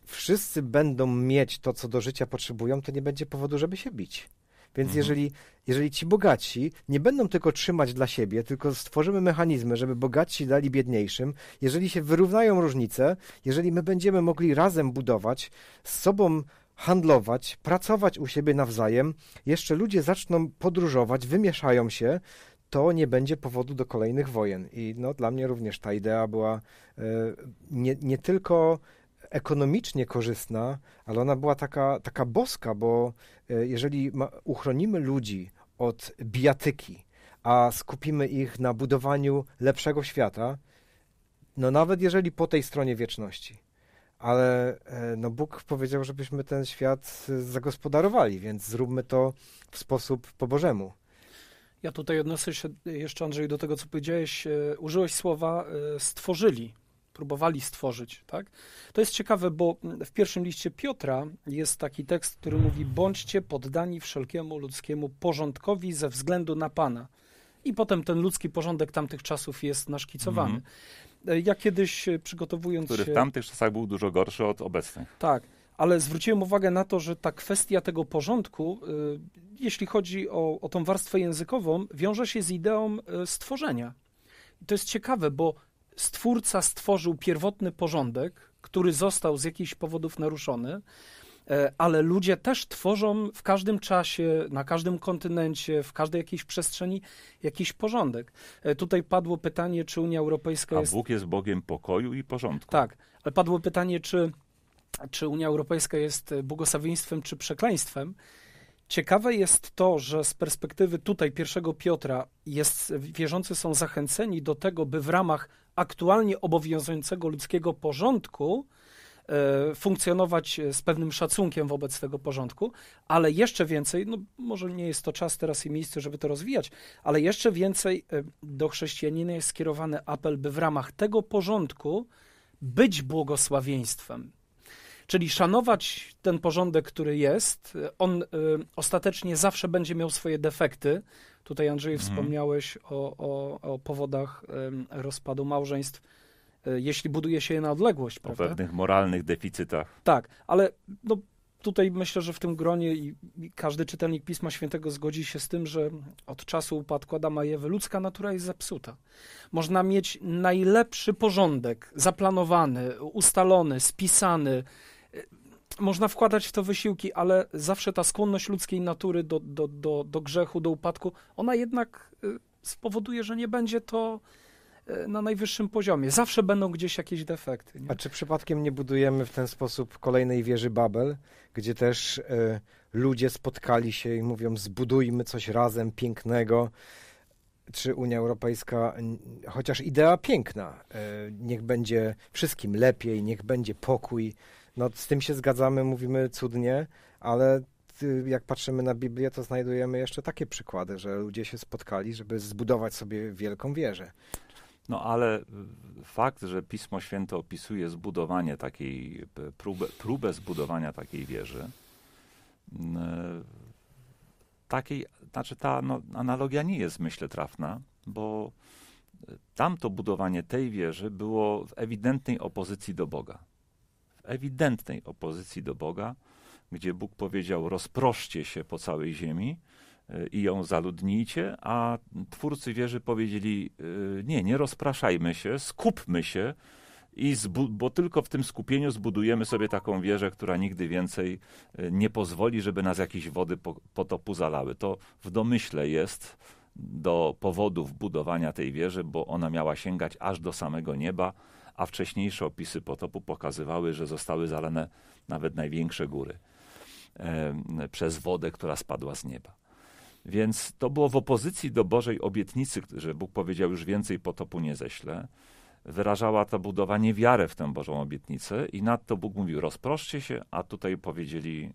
S1: wszyscy będą mieć to, co do życia potrzebują, to nie będzie powodu, żeby się bić. Więc mhm. jeżeli, jeżeli ci bogaci nie będą tylko trzymać dla siebie, tylko stworzymy mechanizmy, żeby bogaci dali biedniejszym, jeżeli się wyrównają różnice, jeżeli my będziemy mogli razem budować, z sobą handlować, pracować u siebie nawzajem, jeszcze ludzie zaczną podróżować, wymieszają się, to nie będzie powodu do kolejnych wojen. I no, dla mnie również ta idea była e, nie, nie tylko ekonomicznie korzystna, ale ona była taka, taka boska, bo e, jeżeli ma, uchronimy ludzi od bijatyki, a skupimy ich na budowaniu lepszego świata, no nawet jeżeli po tej stronie wieczności, ale e, no Bóg powiedział, żebyśmy ten świat zagospodarowali, więc zróbmy to w sposób po Bożemu.
S3: Ja tutaj odniosę się e, jeszcze, Andrzej, do tego, co powiedziałeś. E, użyłeś słowa e, stworzyli, próbowali stworzyć, tak? To jest ciekawe, bo w pierwszym liście Piotra jest taki tekst, który mówi: bądźcie poddani wszelkiemu ludzkiemu porządkowi ze względu na Pana. I potem ten ludzki porządek tamtych czasów jest naszkicowany. Mm Ja kiedyś przygotowując. Który w tamtych
S2: czasach był dużo gorszy od obecnych.
S3: Tak ale zwróciłem uwagę na to, że ta kwestia tego porządku, y, jeśli chodzi o, o tą warstwę językową, wiąże się z ideą y, stworzenia. I to jest ciekawe, bo stwórca stworzył pierwotny porządek, który został z jakichś powodów naruszony, e, ale ludzie też tworzą w każdym czasie, na każdym kontynencie, w każdej jakiejś przestrzeni jakiś porządek. E, tutaj padło pytanie, czy Unia Europejska A jest. A Bóg
S2: jest Bogiem pokoju i porządku.
S3: Tak, ale padło pytanie, czy czy Unia Europejska jest błogosławieństwem czy przekleństwem. Ciekawe jest to, że z perspektywy tutaj pierwszego Piotra jest, wierzący są zachęceni do tego, by w ramach aktualnie obowiązującego ludzkiego porządku e, funkcjonować z pewnym szacunkiem wobec tego porządku, ale jeszcze więcej, no może nie jest to czas teraz i miejsce, żeby to rozwijać, ale jeszcze więcej y, do chrześcijanina jest skierowany apel, by w ramach tego porządku być błogosławieństwem Czyli szanować ten porządek, który jest, on y, ostatecznie zawsze będzie miał swoje defekty. Tutaj, Andrzej, mhm. wspomniałeś o, o, o powodach rozpadu małżeństw y, jeśli buduje się je na odległość. Prawda? O pewnych moralnych deficytach. Tak, ale no, tutaj myślę, że w tym gronie i, i każdy czytelnik Pisma Świętego zgodzi się z tym, że od czasu upadku Adama i Ewy ludzka natura jest zepsuta. Można mieć najlepszy porządek, zaplanowany, ustalony, spisany, Y, można wkładać w to wysiłki, ale zawsze ta skłonność ludzkiej natury do, do, do, do grzechu, do upadku, ona jednak y,
S1: spowoduje, że nie będzie to
S3: y, na najwyższym
S1: poziomie. Zawsze będą gdzieś jakieś defekty. Nie? A czy przypadkiem nie budujemy w ten sposób kolejnej wieży Babel, gdzie też y, ludzie spotkali się i mówią: zbudujmy coś razem pięknego? Czy Unia Europejska, chociaż idea piękna, y, niech będzie wszystkim lepiej, niech będzie pokój, no z tym się zgadzamy, mówimy cudnie, ale y, jak patrzymy na Biblię, to znajdujemy jeszcze takie przykłady, że ludzie się spotkali, żeby zbudować sobie wielką wieżę.
S2: No ale y, fakt, że Pismo Święte opisuje zbudowanie takiej, próbę, próbę zbudowania takiej wieży, takiej, znaczy ta no, analogia nie jest, myślę, trafna, bo y, tamto budowanie tej wieży było w ewidentnej opozycji do Boga ewidentnej opozycji do Boga, gdzie Bóg powiedział: rozproszcie się po całej ziemi e, i ją zaludnijcie, a twórcy wieży powiedzieli: e, nie, nie rozpraszajmy się, skupmy się. I bo tylko w tym skupieniu zbudujemy sobie taką wieżę, która nigdy więcej e, nie pozwoli, żeby nas jakieś wody po potopu zalały. To w domyśle jest do powodów budowania tej wieży, bo ona miała sięgać aż do samego nieba, a wcześniejsze opisy potopu pokazywały, że zostały zalane nawet największe góry e, przez wodę, która spadła z nieba. Więc to było w opozycji do Bożej obietnicy, że Bóg powiedział już więcej potopu nie ześlę. Wyrażała ta budowa niewiarę w tę Bożą obietnicę i nadto Bóg mówił rozproszcie się, a tutaj powiedzieli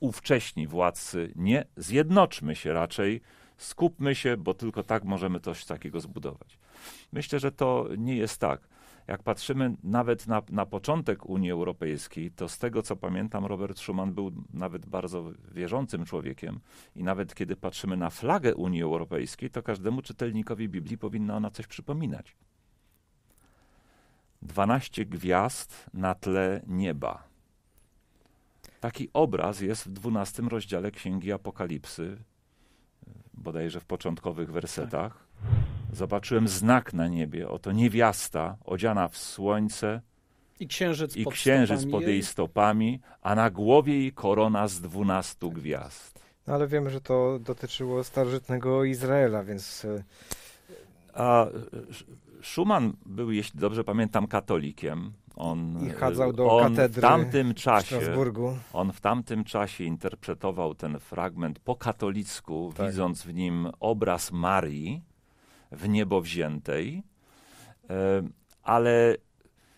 S2: ówcześni władcy nie, zjednoczmy się raczej, skupmy się, bo tylko tak możemy coś takiego zbudować. Myślę, że to nie jest tak jak patrzymy nawet na, na początek Unii Europejskiej, to z tego co pamiętam, Robert Schuman był nawet bardzo wierzącym człowiekiem i nawet kiedy patrzymy na flagę Unii Europejskiej, to każdemu czytelnikowi Biblii powinna ona coś przypominać. 12 gwiazd na tle nieba. Taki obraz jest w 12 rozdziale Księgi Apokalipsy, bodajże w początkowych wersetach. Tak. Zobaczyłem znak na niebie, oto niewiasta odziana w słońce i księżyc, i pod, księżyc pod jej stopami, a na głowie jej korona z dwunastu gwiazd.
S1: No ale wiemy, że to dotyczyło starożytnego Izraela, więc...
S2: E, a e, Schumann był, jeśli dobrze pamiętam, katolikiem. On, I e, chadzał do on katedry w tamtym czasie, w On w tamtym czasie interpretował ten fragment po katolicku, tak. widząc w nim obraz Marii, w niebo wziętej, e, ale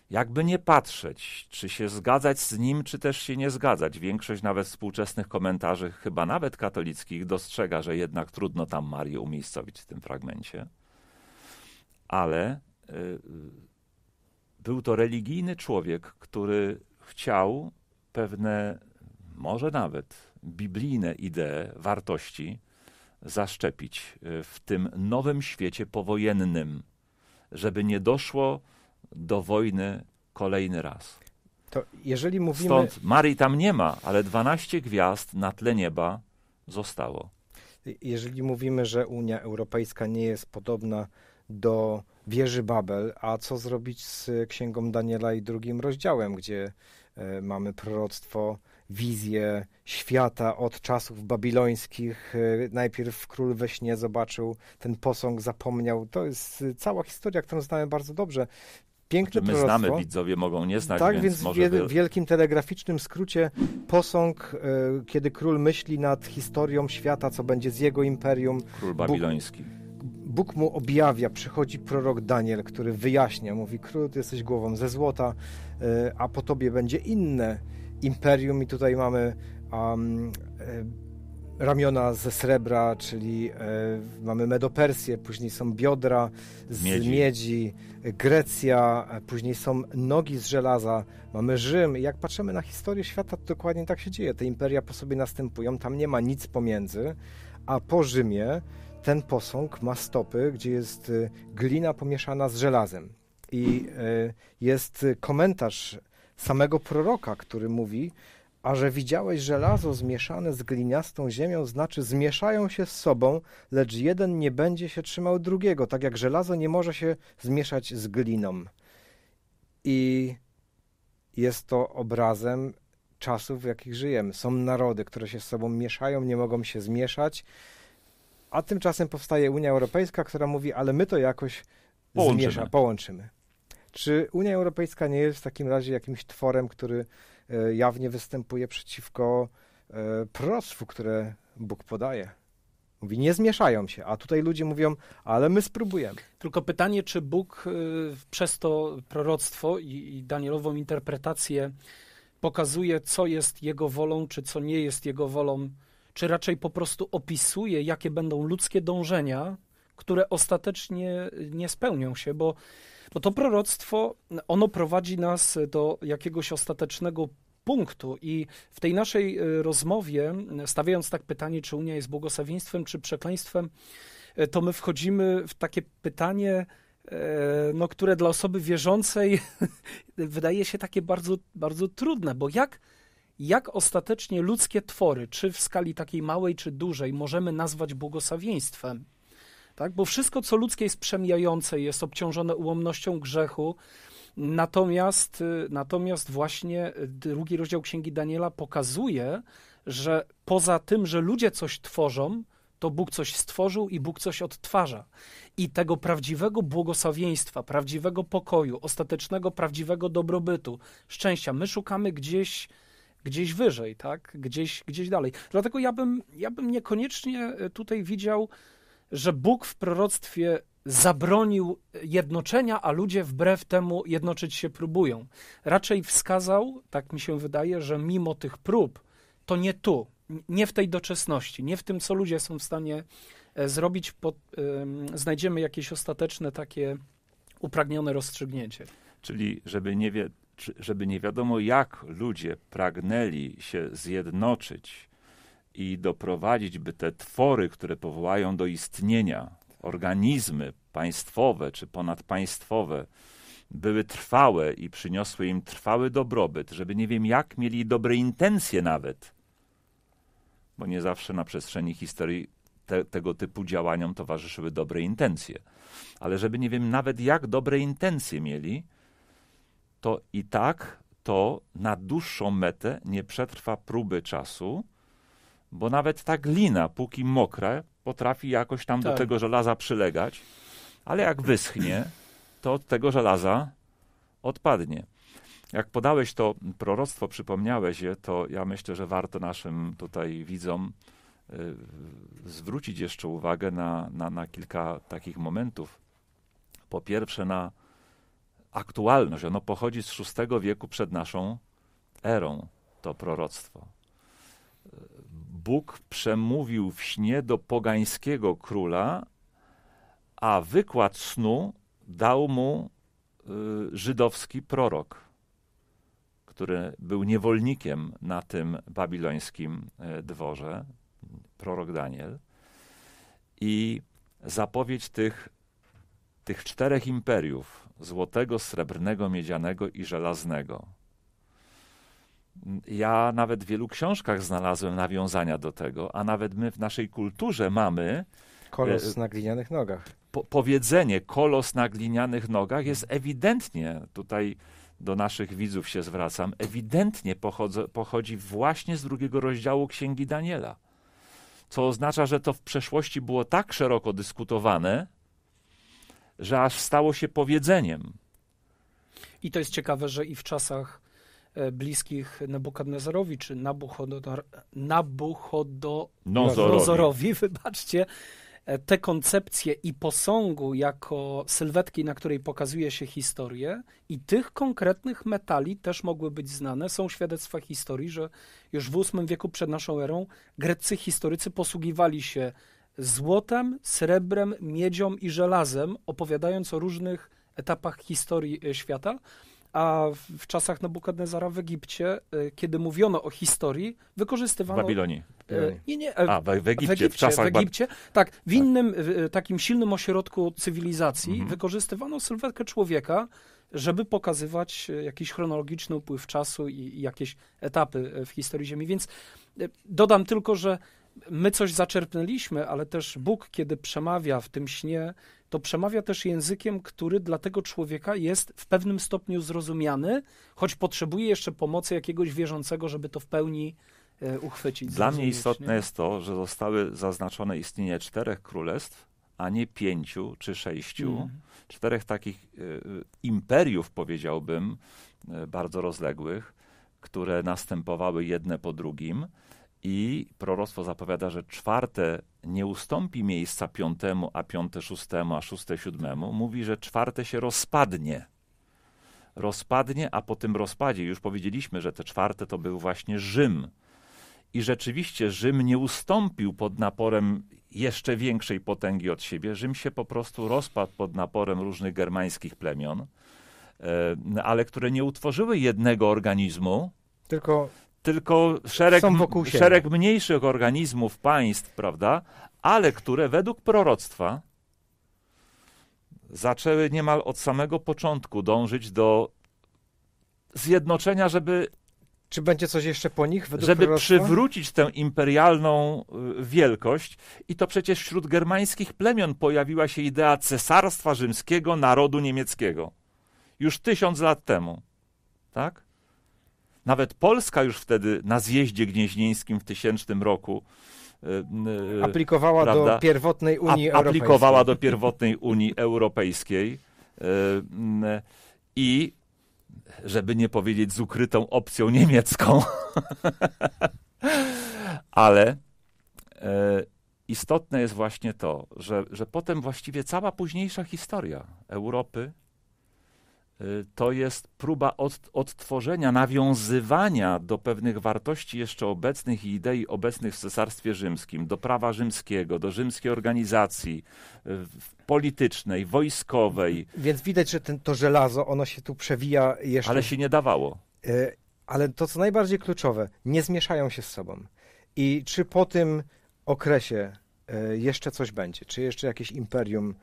S2: jakby nie patrzeć, czy się zgadzać z nim, czy też się nie zgadzać. Większość nawet współczesnych komentarzy, chyba nawet katolickich, dostrzega, że jednak trudno tam Marię umiejscowić w tym fragmencie. Ale e, był to religijny człowiek, który chciał pewne, może nawet biblijne idee, wartości zaszczepić y, w tym nowym świecie powojennym, żeby nie doszło do wojny kolejny raz.
S1: To jeżeli mówimy... Stąd
S2: Marii tam nie ma, ale 12 gwiazd na tle nieba zostało.
S1: Jeżeli mówimy, że Unia Europejska nie jest podobna do wieży Babel, a co zrobić z Księgą Daniela i drugim rozdziałem, gdzie e, mamy proroctwo wizję świata od czasów babilońskich. E, najpierw król we śnie zobaczył ten posąg, zapomniał. To jest e, cała historia, którą znamy bardzo dobrze. Piękne znaczy, My proroctwo. znamy,
S2: widzowie mogą nie znać, tak, więc, więc może... w
S1: wielkim telegraficznym skrócie posąg, e, kiedy król myśli nad historią świata, co będzie z jego imperium. Król babiloński. Bóg mu objawia, przychodzi prorok Daniel, który wyjaśnia, mówi, król, ty jesteś głową ze złota, a po tobie będzie inne imperium i tutaj mamy um, e, ramiona ze srebra, czyli y, mamy Medopersję, później są biodra z miedzi. miedzi. Grecja, e, później są nogi z żelaza, mamy Rzym. jak patrzymy na historię świata, to dokładnie tak się dzieje. Te imperia po sobie następują, tam nie ma nic pomiędzy, a po Rzymie ten posąg ma stopy, gdzie jest glina pomieszana z żelazem. I jest komentarz samego proroka, który mówi, a że widziałeś żelazo zmieszane z gliniastą ziemią, znaczy zmieszają się z sobą, lecz jeden nie będzie się trzymał drugiego, tak jak żelazo nie może się zmieszać z gliną. I jest to obrazem czasów, w jakich żyjemy. Są narody, które się z sobą mieszają, nie mogą się zmieszać, a tymczasem powstaje Unia Europejska, która mówi, ale my to jakoś połączymy. Zmiesza, połączymy. Czy Unia Europejska nie jest w takim razie jakimś tworem, który e, jawnie występuje przeciwko e, proroctwu, które Bóg podaje? Mówi, nie zmieszają się, a tutaj ludzie mówią, ale my spróbujemy. Tylko pytanie, czy Bóg e, przez to proroctwo i,
S3: i Danielową interpretację pokazuje, co jest jego wolą, czy co nie jest jego wolą, czy raczej po prostu opisuje, jakie będą ludzkie dążenia, które ostatecznie nie spełnią się, bo no to proroctwo, ono prowadzi nas do jakiegoś ostatecznego punktu i w tej naszej e, rozmowie, stawiając tak pytanie, czy Unia jest błogosławieństwem, czy przekleństwem, e, to my wchodzimy w takie pytanie, e, no, które dla osoby wierzącej wydaje się takie bardzo, bardzo trudne, bo jak, jak ostatecznie ludzkie twory, czy w skali takiej małej, czy dużej, możemy nazwać błogosławieństwem? Tak? Bo wszystko, co ludzkie jest przemijające, jest obciążone ułomnością grzechu. Natomiast, y, natomiast właśnie y, drugi rozdział Księgi Daniela pokazuje, że poza tym, że ludzie coś tworzą, to Bóg coś stworzył i Bóg coś odtwarza. I tego prawdziwego błogosławieństwa, prawdziwego pokoju, ostatecznego, prawdziwego dobrobytu, szczęścia, my szukamy gdzieś, gdzieś wyżej, tak? gdzieś, gdzieś dalej. Dlatego ja bym, ja bym niekoniecznie y, tutaj widział że Bóg w proroctwie zabronił jednoczenia, a ludzie wbrew temu jednoczyć się próbują. Raczej wskazał, tak mi się wydaje, że mimo tych prób, to nie tu, nie w tej doczesności, nie w tym, co ludzie są w stanie e, zrobić, pod, znajdziemy jakieś ostateczne takie upragnione rozstrzygnięcie.
S2: Czyli, żeby nie, wie, żeby nie wiadomo, jak ludzie pragnęli się zjednoczyć, i doprowadzić, by te twory, które powołają do istnienia, organizmy państwowe czy ponadpaństwowe, były trwałe i przyniosły im trwały dobrobyt, żeby nie wiem jak mieli dobre intencje nawet, bo nie zawsze na przestrzeni historii te, tego typu działaniom towarzyszyły dobre intencje, ale żeby nie wiem nawet jak dobre intencje mieli, to i tak to na dłuższą metę nie przetrwa próby czasu, bo nawet ta glina, póki mokra, potrafi jakoś tam tak. do tego żelaza przylegać, ale jak wyschnie, to od tego żelaza odpadnie. Jak podałeś to proroctwo, przypomniałeś je, to ja myślę, że warto naszym tutaj widzom y, zwrócić jeszcze uwagę na, na, na kilka takich momentów. Po pierwsze, na aktualność. Ono pochodzi z VI wieku przed naszą erą, to proroctwo. Bóg przemówił w śnie do pogańskiego króla, a wykład snu dał mu y, żydowski prorok, który był niewolnikiem na tym babilońskim y, dworze, prorok Daniel. I zapowiedź tych, tych czterech imperiów złotego, srebrnego, miedzianego i żelaznego ja nawet w wielu książkach znalazłem nawiązania do tego, a nawet my w naszej kulturze mamy. Kolos e,
S1: na glinianych nogach.
S2: Po powiedzenie kolos na glinianych nogach jest ewidentnie, tutaj do naszych widzów się zwracam, ewidentnie pochodzi pochodzi właśnie z drugiego rozdziału Księgi Daniela. Co oznacza, że to w przeszłości było tak szeroko dyskutowane, że aż stało się powiedzeniem.
S3: I to jest ciekawe, że i w czasach E, bliskich Nebukadnezorowi czy Nabuchodonor, Nabuchodonozorowi, wybaczcie, e, te koncepcje i posągu jako sylwetki, na której pokazuje się historię, i tych konkretnych metali też mogły być znane. Są świadectwa historii, że już w VIII wieku przed naszą erą greccy historycy posługiwali się złotem, srebrem, miedzią i żelazem, opowiadając o różnych etapach historii e, świata. A w czasach Nabukadnezara w Egipcie, y, kiedy mówiono o historii, wykorzystywano... W Babilonii. Y, nie, nie. E, A, w, w, Egipcie, w, Egipcie, w czasach... W Egipcie, tak, w tak. innym takim silnym ośrodku cywilizacji mhm. wykorzystywano sylwetkę człowieka, żeby pokazywać y, jakiś chronologiczny upływ czasu i jakieś etapy w historii Ziemi. Więc dodam tylko, że my coś zaczerpnęliśmy, ale też Bóg, kiedy przemawia w tym śnie, to przemawia też językiem, który dla tego człowieka jest w pewnym stopniu zrozumiany, choć potrzebuje jeszcze pomocy jakiegoś wierzącego, żeby to w pełni e, uchwycić. Dla mnie istotne nie?
S2: jest to, że zostały zaznaczone istnienie czterech królestw, a nie pięciu czy sześciu. Mm. Czterech takich y, imperiów, powiedziałbym, y, bardzo rozległych, które następowały jedne po drugim. I proroctwo zapowiada, że czwarte nie ustąpi miejsca piątemu, a piąte szóstemu, a szóste siódmemu. Mówi, że czwarte się rozpadnie. Rozpadnie, a po tym rozpadzie, już powiedzieliśmy, że te czwarte to był właśnie Rzym. I rzeczywiście Rzym nie ustąpił pod naporem jeszcze większej potęgi od siebie. Rzym się po prostu rozpadł pod naporem różnych germańskich plemion, e, ale które nie utworzyły jednego organizmu, tylko, tylko szereg, szereg mniejszych organizmów państw, prawda, ale które według proroctwa zaczęły niemal od samego początku dążyć do zjednoczenia, żeby.
S1: Czy będzie coś jeszcze po nich? Według żeby proroctwa? przywrócić
S2: tę imperialną y, wielkość. I to przecież wśród germańskich plemion pojawiła się idea cesarstwa rzymskiego narodu niemieckiego. Już tysiąc lat temu. Tak? Nawet Polska już wtedy na zjeździe gnieźnieńskim w tysięcznym roku e, e, aplikowała prawda, do pierwotnej Unii aplikowała Europejskiej. Aplikowała do pierwotnej Unii Europejskiej e, i żeby nie powiedzieć z ukrytą opcją niemiecką, ale istotne jest właśnie to, że, że potem właściwie cała późniejsza historia Europy, Y, to jest próba od, odtworzenia, nawiązywania do pewnych wartości jeszcze obecnych i idei obecnych w Cesarstwie Rzymskim, do prawa rzymskiego, do rzymskiej organizacji y, politycznej, wojskowej.
S1: Więc widać, że ten, to żelazo, ono się tu przewija jeszcze. Ale się nie dawało. Y, ale to, co najbardziej kluczowe, nie zmieszają się z sobą. I czy po tym okresie jeszcze coś będzie? Czy jeszcze jakieś imperium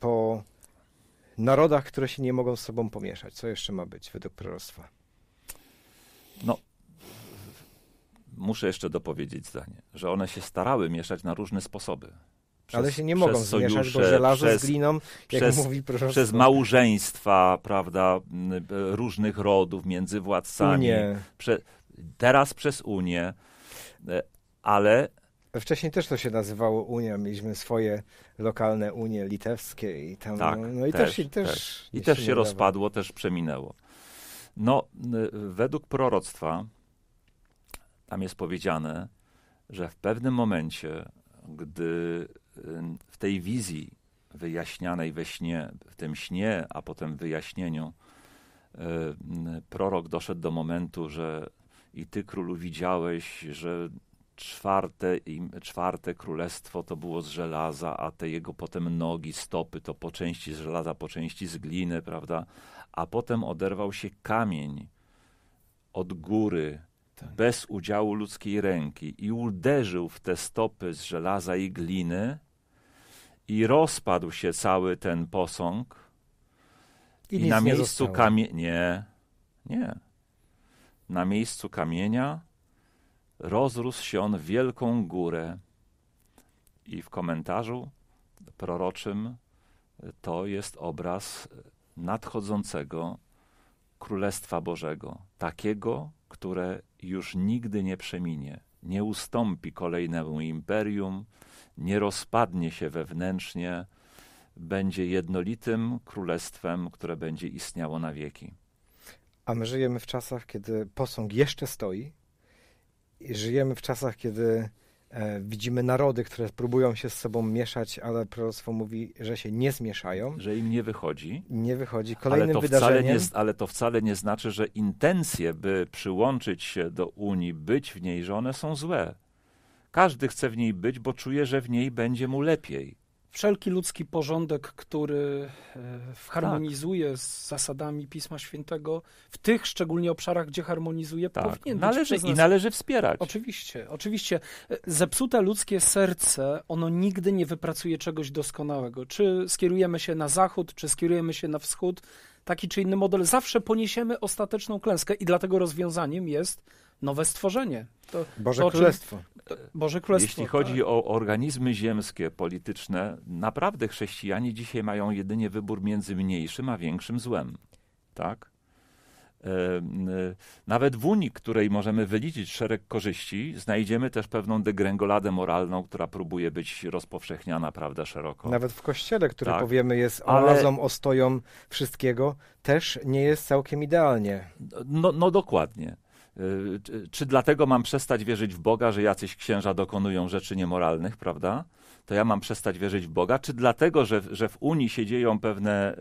S1: po narodach, które się nie mogą z sobą pomieszać. Co jeszcze ma być według proroctwa?
S2: No, muszę jeszcze dopowiedzieć zdanie, że one się starały mieszać na różne sposoby. Przez, Ale się nie mogą sojusze, zmieszać, bo żelazo przez, z gliną, jak przez, mówi proroctwo. Przez małżeństwa, prawda, różnych rodów między władcami. Prze, teraz przez Unię. E, ale
S1: Wcześniej też to się nazywało Unia. Mieliśmy swoje lokalne unie litewskie i tam. Tak, no, i też, też, i też, też. I też się rozpadło,
S2: też przeminęło. No, y, według proroctwa tam jest powiedziane, że w pewnym momencie, gdy y, w tej wizji wyjaśnianej we śnie, w tym śnie, a potem wyjaśnieniu, y, prorok doszedł do momentu, że i ty, królu, widziałeś, że czwarte, czwarte królestwo to było z żelaza, a te jego potem nogi, stopy to po części z żelaza, po części z gliny, prawda? A potem oderwał się kamień od góry, tak. bez udziału ludzkiej ręki i uderzył w te stopy z żelaza i gliny i rozpadł się cały ten posąg i, i na miejscu kamienia... Nie, nie. Na miejscu kamienia rozrósł się on wielką górę. I w komentarzu proroczym to jest obraz nadchodzącego Królestwa Bożego, takiego, które już nigdy nie przeminie, nie ustąpi kolejnemu imperium, nie rozpadnie się wewnętrznie, będzie jednolitym królestwem, które będzie istniało na wieki.
S1: A my żyjemy w czasach, kiedy posąg jeszcze stoi, żyjemy w czasach, kiedy e, widzimy narody, które próbują się z sobą mieszać, ale proroctwo mówi, że się nie zmieszają. Że im nie wychodzi. Nie wychodzi. Kolejnym ale to wydarzeniem... Wcale nie,
S2: ale to wcale nie znaczy, że intencje, by przyłączyć się do Unii, być w niej, że one są złe. Każdy chce w niej być, bo czuje, że w niej będzie mu lepiej wszelki ludzki
S3: porządek, który e, harmonizuje tak. z zasadami Pisma Świętego, w tych szczególnie obszarach, gdzie harmonizuje, tak. powinien należy, być. I należy wspierać. Oczywiście, oczywiście. E, zepsute ludzkie serce, ono nigdy nie wypracuje czegoś doskonałego. Czy skierujemy się na zachód, czy skierujemy się na wschód, taki czy inny model, zawsze poniesiemy ostateczną klęskę i dlatego rozwiązaniem jest nowe stworzenie. To,
S2: Boże to, Królestwo. Boże Królestwo. Jeśli tak. chodzi o organizmy ziemskie, polityczne, naprawdę chrześcijanie dzisiaj mają jedynie wybór między mniejszym a większym złem. Tak? E, e, nawet w Unii, której możemy wyliczyć szereg korzyści, znajdziemy też pewną degręgoladę moralną, która próbuje być rozpowszechniana, prawda, szeroko.
S1: Nawet w Kościele, który tak. powiemy jest oazą, Ale... ostoją wszystkiego, też nie jest całkiem idealnie.
S2: No, no dokładnie. Y, czy dlatego mam przestać wierzyć w Boga, że jacyś księża dokonują rzeczy niemoralnych, prawda? To ja mam przestać wierzyć w Boga? Czy dlatego, że, że w Unii się dzieją pewne, y,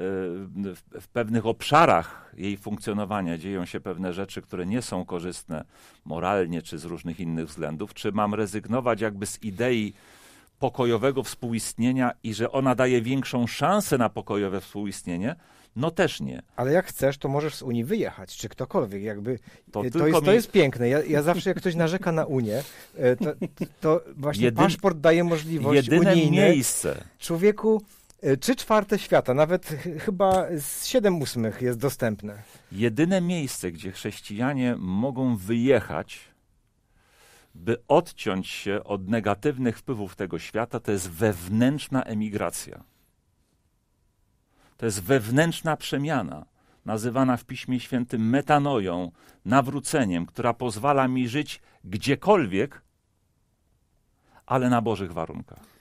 S2: w pewnych obszarach jej funkcjonowania, dzieją się pewne rzeczy, które nie są korzystne moralnie czy z różnych innych względów? Czy mam rezygnować jakby z idei pokojowego współistnienia i że ona daje większą szansę na pokojowe współistnienie, no też nie. Ale jak chcesz, to możesz z Unii wyjechać, czy ktokolwiek. Jakby, to, to, jest, mi... to jest piękne. Ja, ja, zawsze,
S1: jak ktoś narzeka na Unię, e, to, to właśnie Jedyn... paszport daje możliwość Jedyne unijne. miejsce. Człowieku, e, trzy czwarte świata, nawet chyba z siedem ósmych jest dostępne.
S2: Jedyne miejsce, gdzie chrześcijanie mogą wyjechać by odciąć się od negatywnych wpływów tego świata, to jest wewnętrzna emigracja. To jest wewnętrzna przemiana, nazywana w Piśmie Świętym metanoją, nawróceniem, która pozwala mi żyć gdziekolwiek, ale na Bożych warunkach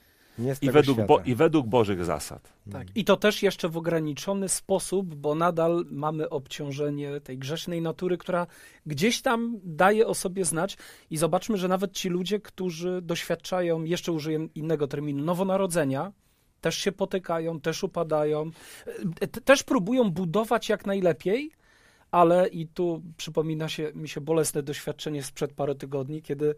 S2: i według, bo, i według Bożych zasad.
S1: Tak.
S3: I to też jeszcze w ograniczony sposób, bo nadal mamy obciążenie tej grzesznej natury, która gdzieś tam daje o sobie znać. I zobaczmy, że nawet ci ludzie, którzy doświadczają, jeszcze użyję innego terminu, nowonarodzenia, też się potykają, też upadają, e, też próbują budować jak najlepiej, ale i tu przypomina się, mi się bolesne doświadczenie sprzed paru tygodni, kiedy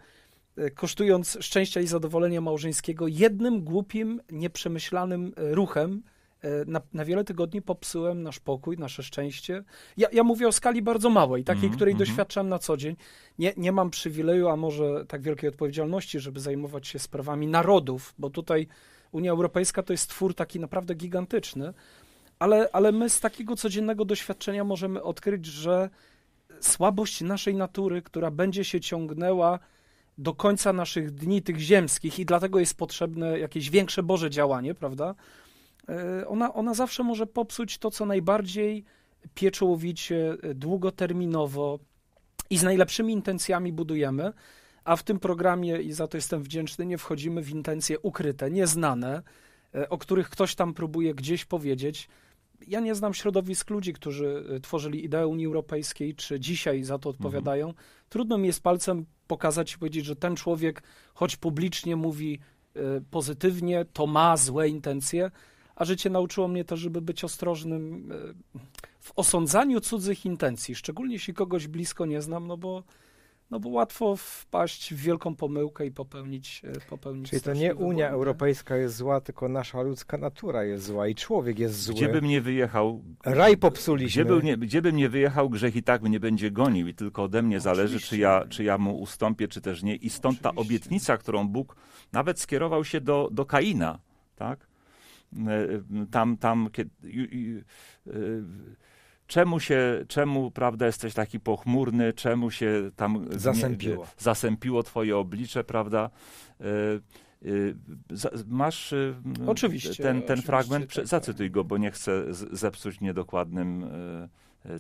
S3: E, kosztując szczęścia i zadowolenia małżeńskiego jednym głupim, nieprzemyślanym e, ruchem, e, na, na, wiele tygodni popsułem nasz pokój, nasze szczęście. Ja, ja mówię o skali bardzo małej, takiej, mm, której mhm. doświadczam na co dzień. Nie, nie mam przywileju, a może tak wielkiej odpowiedzialności, żeby zajmować się sprawami narodów, bo tutaj Unia Europejska to jest twór taki naprawdę gigantyczny, ale, ale my z takiego codziennego doświadczenia możemy odkryć, że słabość naszej natury, która będzie się ciągnęła do końca naszych dni, tych ziemskich, i dlatego jest potrzebne jakieś większe Boże działanie, prawda? E, ona, ona zawsze może popsuć to, co najbardziej pieczołowicie, e, długoterminowo i z najlepszymi intencjami budujemy, a w tym programie, i za to jestem wdzięczny, nie wchodzimy w intencje ukryte, nieznane, e, o których ktoś tam próbuje gdzieś powiedzieć ja nie znam środowisk ludzi, którzy y, tworzyli ideę Unii Europejskiej, czy dzisiaj za to odpowiadają. Mhm. Trudno mi jest palcem pokazać i powiedzieć, że ten człowiek, choć publicznie mówi y, pozytywnie, to ma złe intencje, a życie nauczyło mnie to, żeby być ostrożnym y, w osądzaniu cudzych intencji, szczególnie jeśli kogoś blisko nie znam, no bo no bo łatwo wpaść w wielką pomyłkę i popełnić e, popełnić. Czyli to nie Unia tak?
S1: Europejska jest zła, tylko nasza ludzka natura jest zła i człowiek jest zły. Gdzie bym nie
S2: wyjechał... Raj popsuliśmy. Gdzie, był nie, gdzie bym nie wyjechał, grzech i tak mnie będzie gonił i tylko ode mnie zależy, czy ja, czy ja mu ustąpię, czy też nie. I stąd Oczywiście. ta obietnica, którą Bóg nawet skierował się do, do Kaina, tak? E, e, tam, tam, kiedy... Y, y, y, czemu się, czemu, prawda, jesteś taki pochmurny, czemu się tam zasępiło, nie, zasępiło twoje oblicze, prawda? Y, masz e, oczywiście, ten, ten oczywiście, fragment, tak, zacytuj tak. go, bo nie chcę zepsuć niedokładnym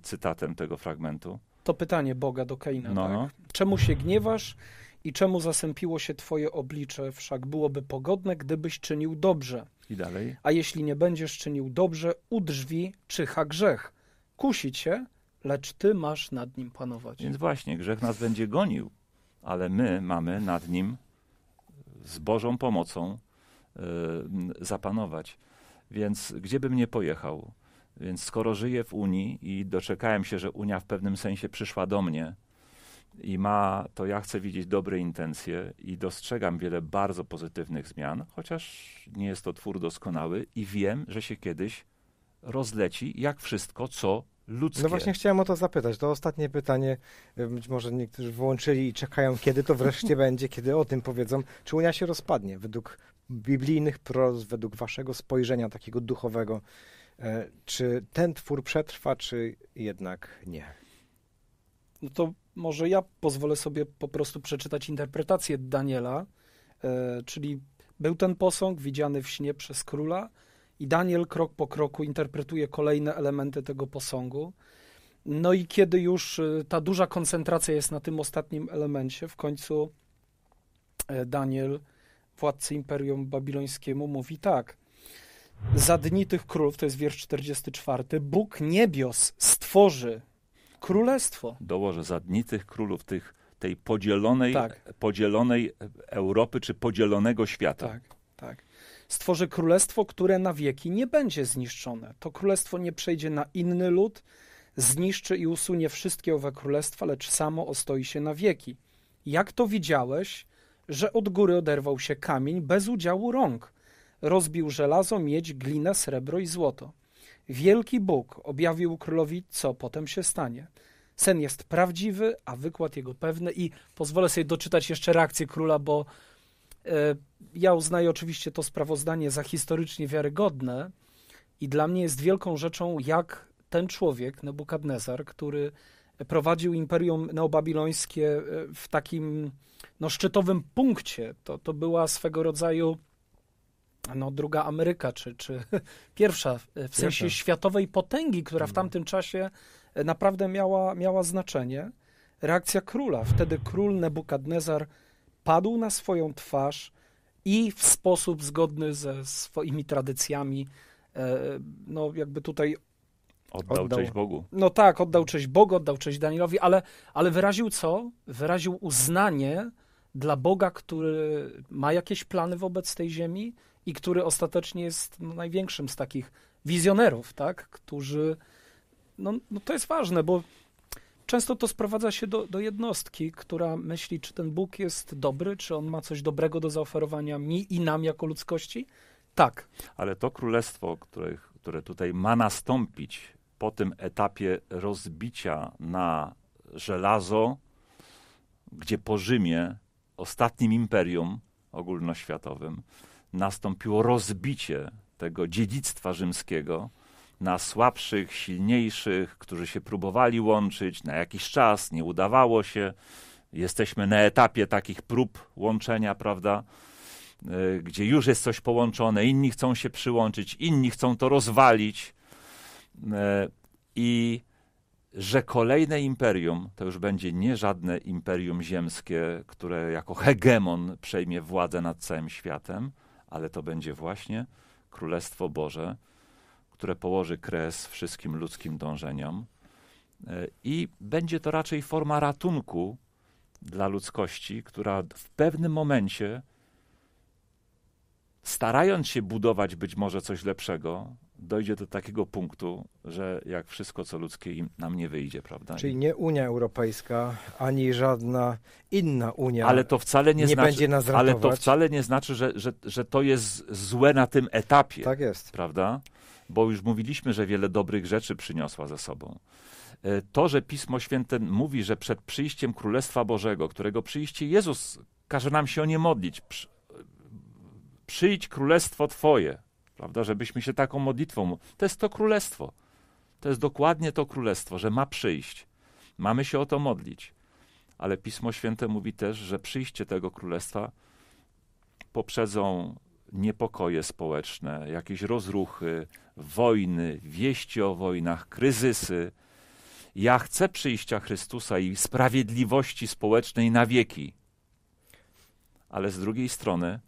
S2: cytatem tego fragmentu.
S3: To pytanie Boga do Keina. no. tak? No. Czemu się gniewasz i czemu zasępiło się twoje oblicze? Wszak byłoby pogodne, gdybyś czynił dobrze.
S2: I dalej. A
S3: jeśli nie będziesz czynił dobrze, drzwi czyha grzech kusi cię, lecz ty masz nad nim panować. Więc
S2: właśnie, grzech nas będzie gonił, ale my mamy nad nim e, z Bożą pomocą e, zapanować. Więc gdzie bym nie pojechał? Więc skoro żyję w Unii i doczekałem się, że Unia w pewnym sensie przyszła do mnie i ma, to ja chcę widzieć dobre intencje i dostrzegam wiele bardzo pozytywnych zmian, chociaż nie jest to twór doskonały i wiem, że się kiedyś rozleci jak wszystko, co ludzkie. No właśnie
S1: chciałem o to zapytać. To ostatnie pytanie, y, być może niektórzy włączyli i czekają, kiedy to wreszcie będzie, kiedy o tym powiedzą. Czy Unia się rozpadnie według biblijnych pros, według waszego spojrzenia takiego duchowego? E, czy ten twór przetrwa, czy jednak nie? No to może ja pozwolę sobie po prostu przeczytać interpretację
S3: Daniela, e, czyli był ten posąg widziany w śnie przez króla, i Daniel krok po kroku interpretuje kolejne elementy tego posągu. No i kiedy już y, ta duża koncentracja jest na tym ostatnim elemencie, w końcu e, Daniel, władcy Imperium Babilońskiemu, mówi tak. Za dni tych królów, to jest wiersz 44, Bóg niebios stworzy
S2: królestwo. Dołożę, za dni tych królów, tych, tej podzielonej, tak. podzielonej Europy, czy podzielonego świata. Tak,
S3: tak. Stworzy królestwo, które na wieki nie będzie zniszczone. To królestwo nie przejdzie na inny lud, zniszczy i usunie wszystkie owe królestwa, lecz samo ostoi się na wieki. Jak to widziałeś, że od góry oderwał się kamień bez udziału rąk? Rozbił żelazo, miedź, glinę, srebro i złoto. Wielki Bóg objawił królowi, co potem się stanie. Sen jest prawdziwy, a wykład jego pewny i pozwolę sobie doczytać jeszcze reakcję króla, bo E, ja uznaję oczywiście to sprawozdanie za historycznie wiarygodne i dla mnie jest wielką rzeczą, jak ten człowiek, Nebukadnezar, który prowadził imperium neobabilońskie e, w takim no, szczytowym punkcie, to, to była swego rodzaju no, druga Ameryka, czy, czy pierwsza e, w pierwsza. sensie światowej potęgi, która w mhm. tamtym czasie naprawdę miała, miała znaczenie. Reakcja króla. Wtedy król Nebukadnezar padł na swoją twarz i w sposób zgodny ze swoimi tradycjami, e, no jakby tutaj
S2: Oddał, oddał cześć Bogu.
S3: No tak, oddał cześć Bogu, oddał cześć Danielowi, ale, ale wyraził co? Wyraził uznanie dla Boga, który ma jakieś plany wobec tej ziemi i który ostatecznie jest no, największym z takich wizjonerów, tak? Którzy. No, no to jest ważne, bo Często to sprowadza się do, do jednostki, która myśli, czy ten Bóg jest dobry, czy on ma coś dobrego do zaoferowania mi i nam jako ludzkości.
S2: Tak. Ale to królestwo, które, które tutaj ma nastąpić po tym etapie rozbicia na żelazo, gdzie po Rzymie, ostatnim imperium ogólnoświatowym, nastąpiło rozbicie tego dziedzictwa rzymskiego na słabszych, silniejszych, którzy się próbowali łączyć na jakiś czas, nie udawało się. Jesteśmy na etapie takich prób łączenia, prawda? Y, gdzie już jest coś połączone, inni chcą się przyłączyć, inni chcą to rozwalić. Y, I że kolejne imperium to już będzie nie żadne imperium ziemskie, które jako hegemon przejmie władzę nad całym światem, ale to będzie właśnie Królestwo Boże, które położy kres wszystkim ludzkim dążeniom. E, I będzie to raczej forma ratunku dla ludzkości, która w pewnym momencie, starając się budować być może coś lepszego, dojdzie do takiego punktu, że jak wszystko co ludzkie nam nie wyjdzie, prawda? Czyli
S1: nie Unia Europejska, ani żadna inna Unia ale to wcale nie, nie znaczy, będzie nas ratować. Ale to
S2: wcale nie znaczy, że, że, że to jest złe na tym etapie. Tak jest. Prawda? bo już mówiliśmy, że wiele dobrych rzeczy przyniosła ze sobą. E, to, że Pismo Święte mówi, że przed przyjściem Królestwa Bożego, którego przyjście Jezus każe nam się o nie modlić, przyjdź królestwo Twoje, prawda, żebyśmy się taką modlitwą, to jest to królestwo. To jest dokładnie to królestwo, że ma przyjść. Mamy się o to modlić. Ale Pismo Święte mówi też, że przyjście tego królestwa poprzedzą niepokoje społeczne, jakieś rozruchy, wojny, wieści o wojnach, kryzysy. Ja chcę przyjścia Chrystusa i sprawiedliwości społecznej na wieki. Ale z drugiej strony,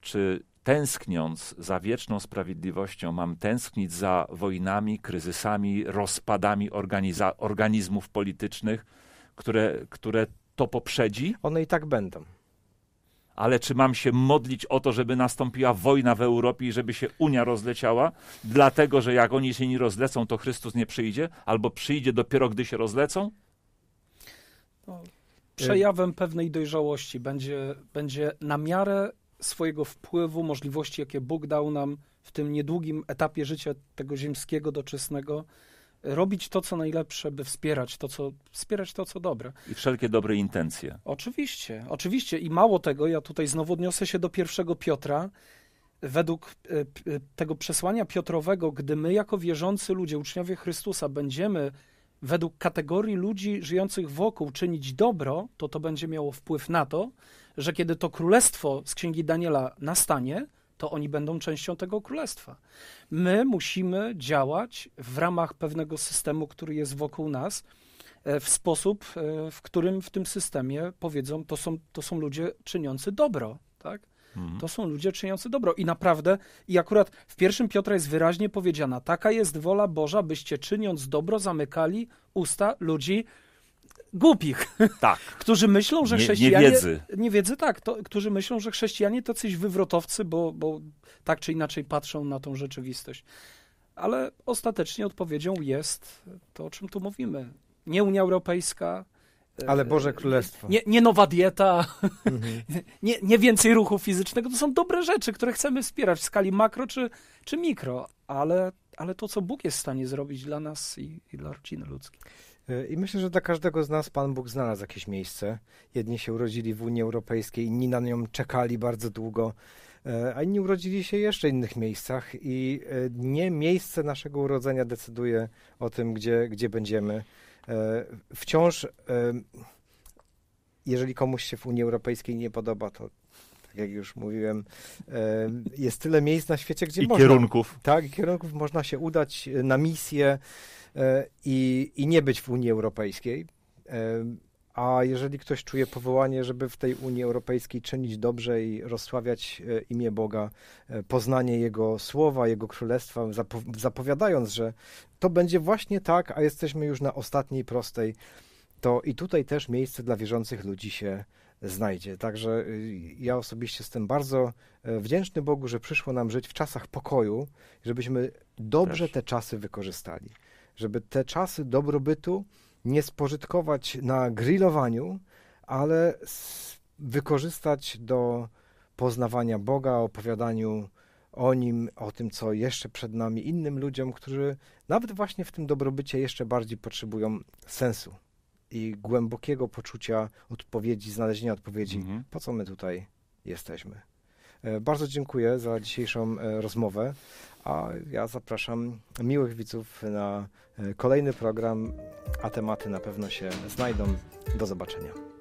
S2: czy tęskniąc za wieczną sprawiedliwością, mam tęsknić za wojnami, kryzysami, rozpadami organizmów politycznych, które, które to poprzedzi? One i tak będą ale czy mam się modlić o to, żeby nastąpiła wojna w Europie i żeby się Unia rozleciała, dlatego że jak oni się nie rozlecą, to Chrystus nie przyjdzie, albo przyjdzie dopiero gdy się rozlecą? No, przejawem
S3: pewnej dojrzałości będzie, będzie na miarę swojego wpływu, możliwości, jakie Bóg dał nam w tym niedługim etapie życia tego ziemskiego, doczesnego, robić to, co najlepsze, by wspierać to, co, wspierać to, co dobre.
S2: I wszelkie dobre intencje.
S3: Oczywiście, oczywiście. I mało tego, ja tutaj znowu odniosę się do pierwszego Piotra. Według e, e, tego przesłania Piotrowego, gdy my jako wierzący ludzie, uczniowie Chrystusa, będziemy według kategorii ludzi żyjących wokół czynić dobro, to to będzie miało wpływ na to, że kiedy to królestwo z księgi Daniela nastanie, to oni będą częścią tego królestwa. My musimy działać w ramach pewnego systemu, który jest wokół nas, e, w sposób, e, w którym w tym systemie powiedzą, to są, to są ludzie czyniący dobro, tak? Mhm. To są ludzie czyniący dobro. I naprawdę, i akurat w pierwszym Piotra jest wyraźnie powiedziana, taka jest wola Boża, byście czyniąc dobro zamykali usta ludzi głupich, tak. którzy myślą, że nie, chrześcijanie... nie wiedzy, tak. To, którzy myślą, że chrześcijanie to coś wywrotowcy, bo, bo tak czy inaczej patrzą na tą rzeczywistość. Ale ostatecznie odpowiedzią jest to, o czym tu mówimy. Nie Unia Europejska, e, ale Boże Królestwo. Nie, nie nowa dieta, mhm. nie, nie, więcej ruchu fizycznego. To są dobre rzeczy, które chcemy wspierać w skali makro czy, czy
S1: mikro, ale, ale to, co Bóg jest w stanie zrobić dla nas i, i dla rodziny ludzkiej. E, I myślę, że dla każdego z nas Pan Bóg znalazł jakieś miejsce. Jedni się urodzili w Unii Europejskiej, inni na nią czekali bardzo długo, e, a inni urodzili się jeszcze w innych miejscach i e, nie miejsce naszego urodzenia decyduje o tym, gdzie, gdzie będziemy. Wciąż, jeżeli komuś się w Unii Europejskiej nie podoba, to tak jak już mówiłem, jest tyle miejsc na świecie, gdzie I można. kierunków. Tak, kierunków można się udać na misję. E, i, i nie być w Unii Europejskiej. E, a jeżeli ktoś czuje powołanie, żeby w tej Unii Europejskiej czynić dobrze i rozsławiać e, imię Boga, poznanie Jego słowa, Jego królestwa, zapowiadając, że to będzie właśnie tak, a jesteśmy już na ostatniej prostej, to i tutaj też miejsce dla wierzących ludzi się znajdzie. Także ja osobiście jestem bardzo wdzięczny Bogu, że przyszło nam żyć w czasach pokoju, żebyśmy dobrze te czasy wykorzystali żeby te czasy dobrobytu nie spożytkować na grillowaniu, ale wykorzystać do poznawania Boga, opowiadaniu o nim, o tym, co jeszcze przed nami innym ludziom, którzy nawet właśnie w tym dobrobycie jeszcze bardziej potrzebują sensu i głębokiego poczucia odpowiedzi, znalezienia odpowiedzi, mhm. po co my tutaj jesteśmy. E, bardzo dziękuję za dzisiejszą e, rozmowę. A ja zapraszam miłych widzów na e, kolejny program, a tematy na pewno się znajdą. Do zobaczenia.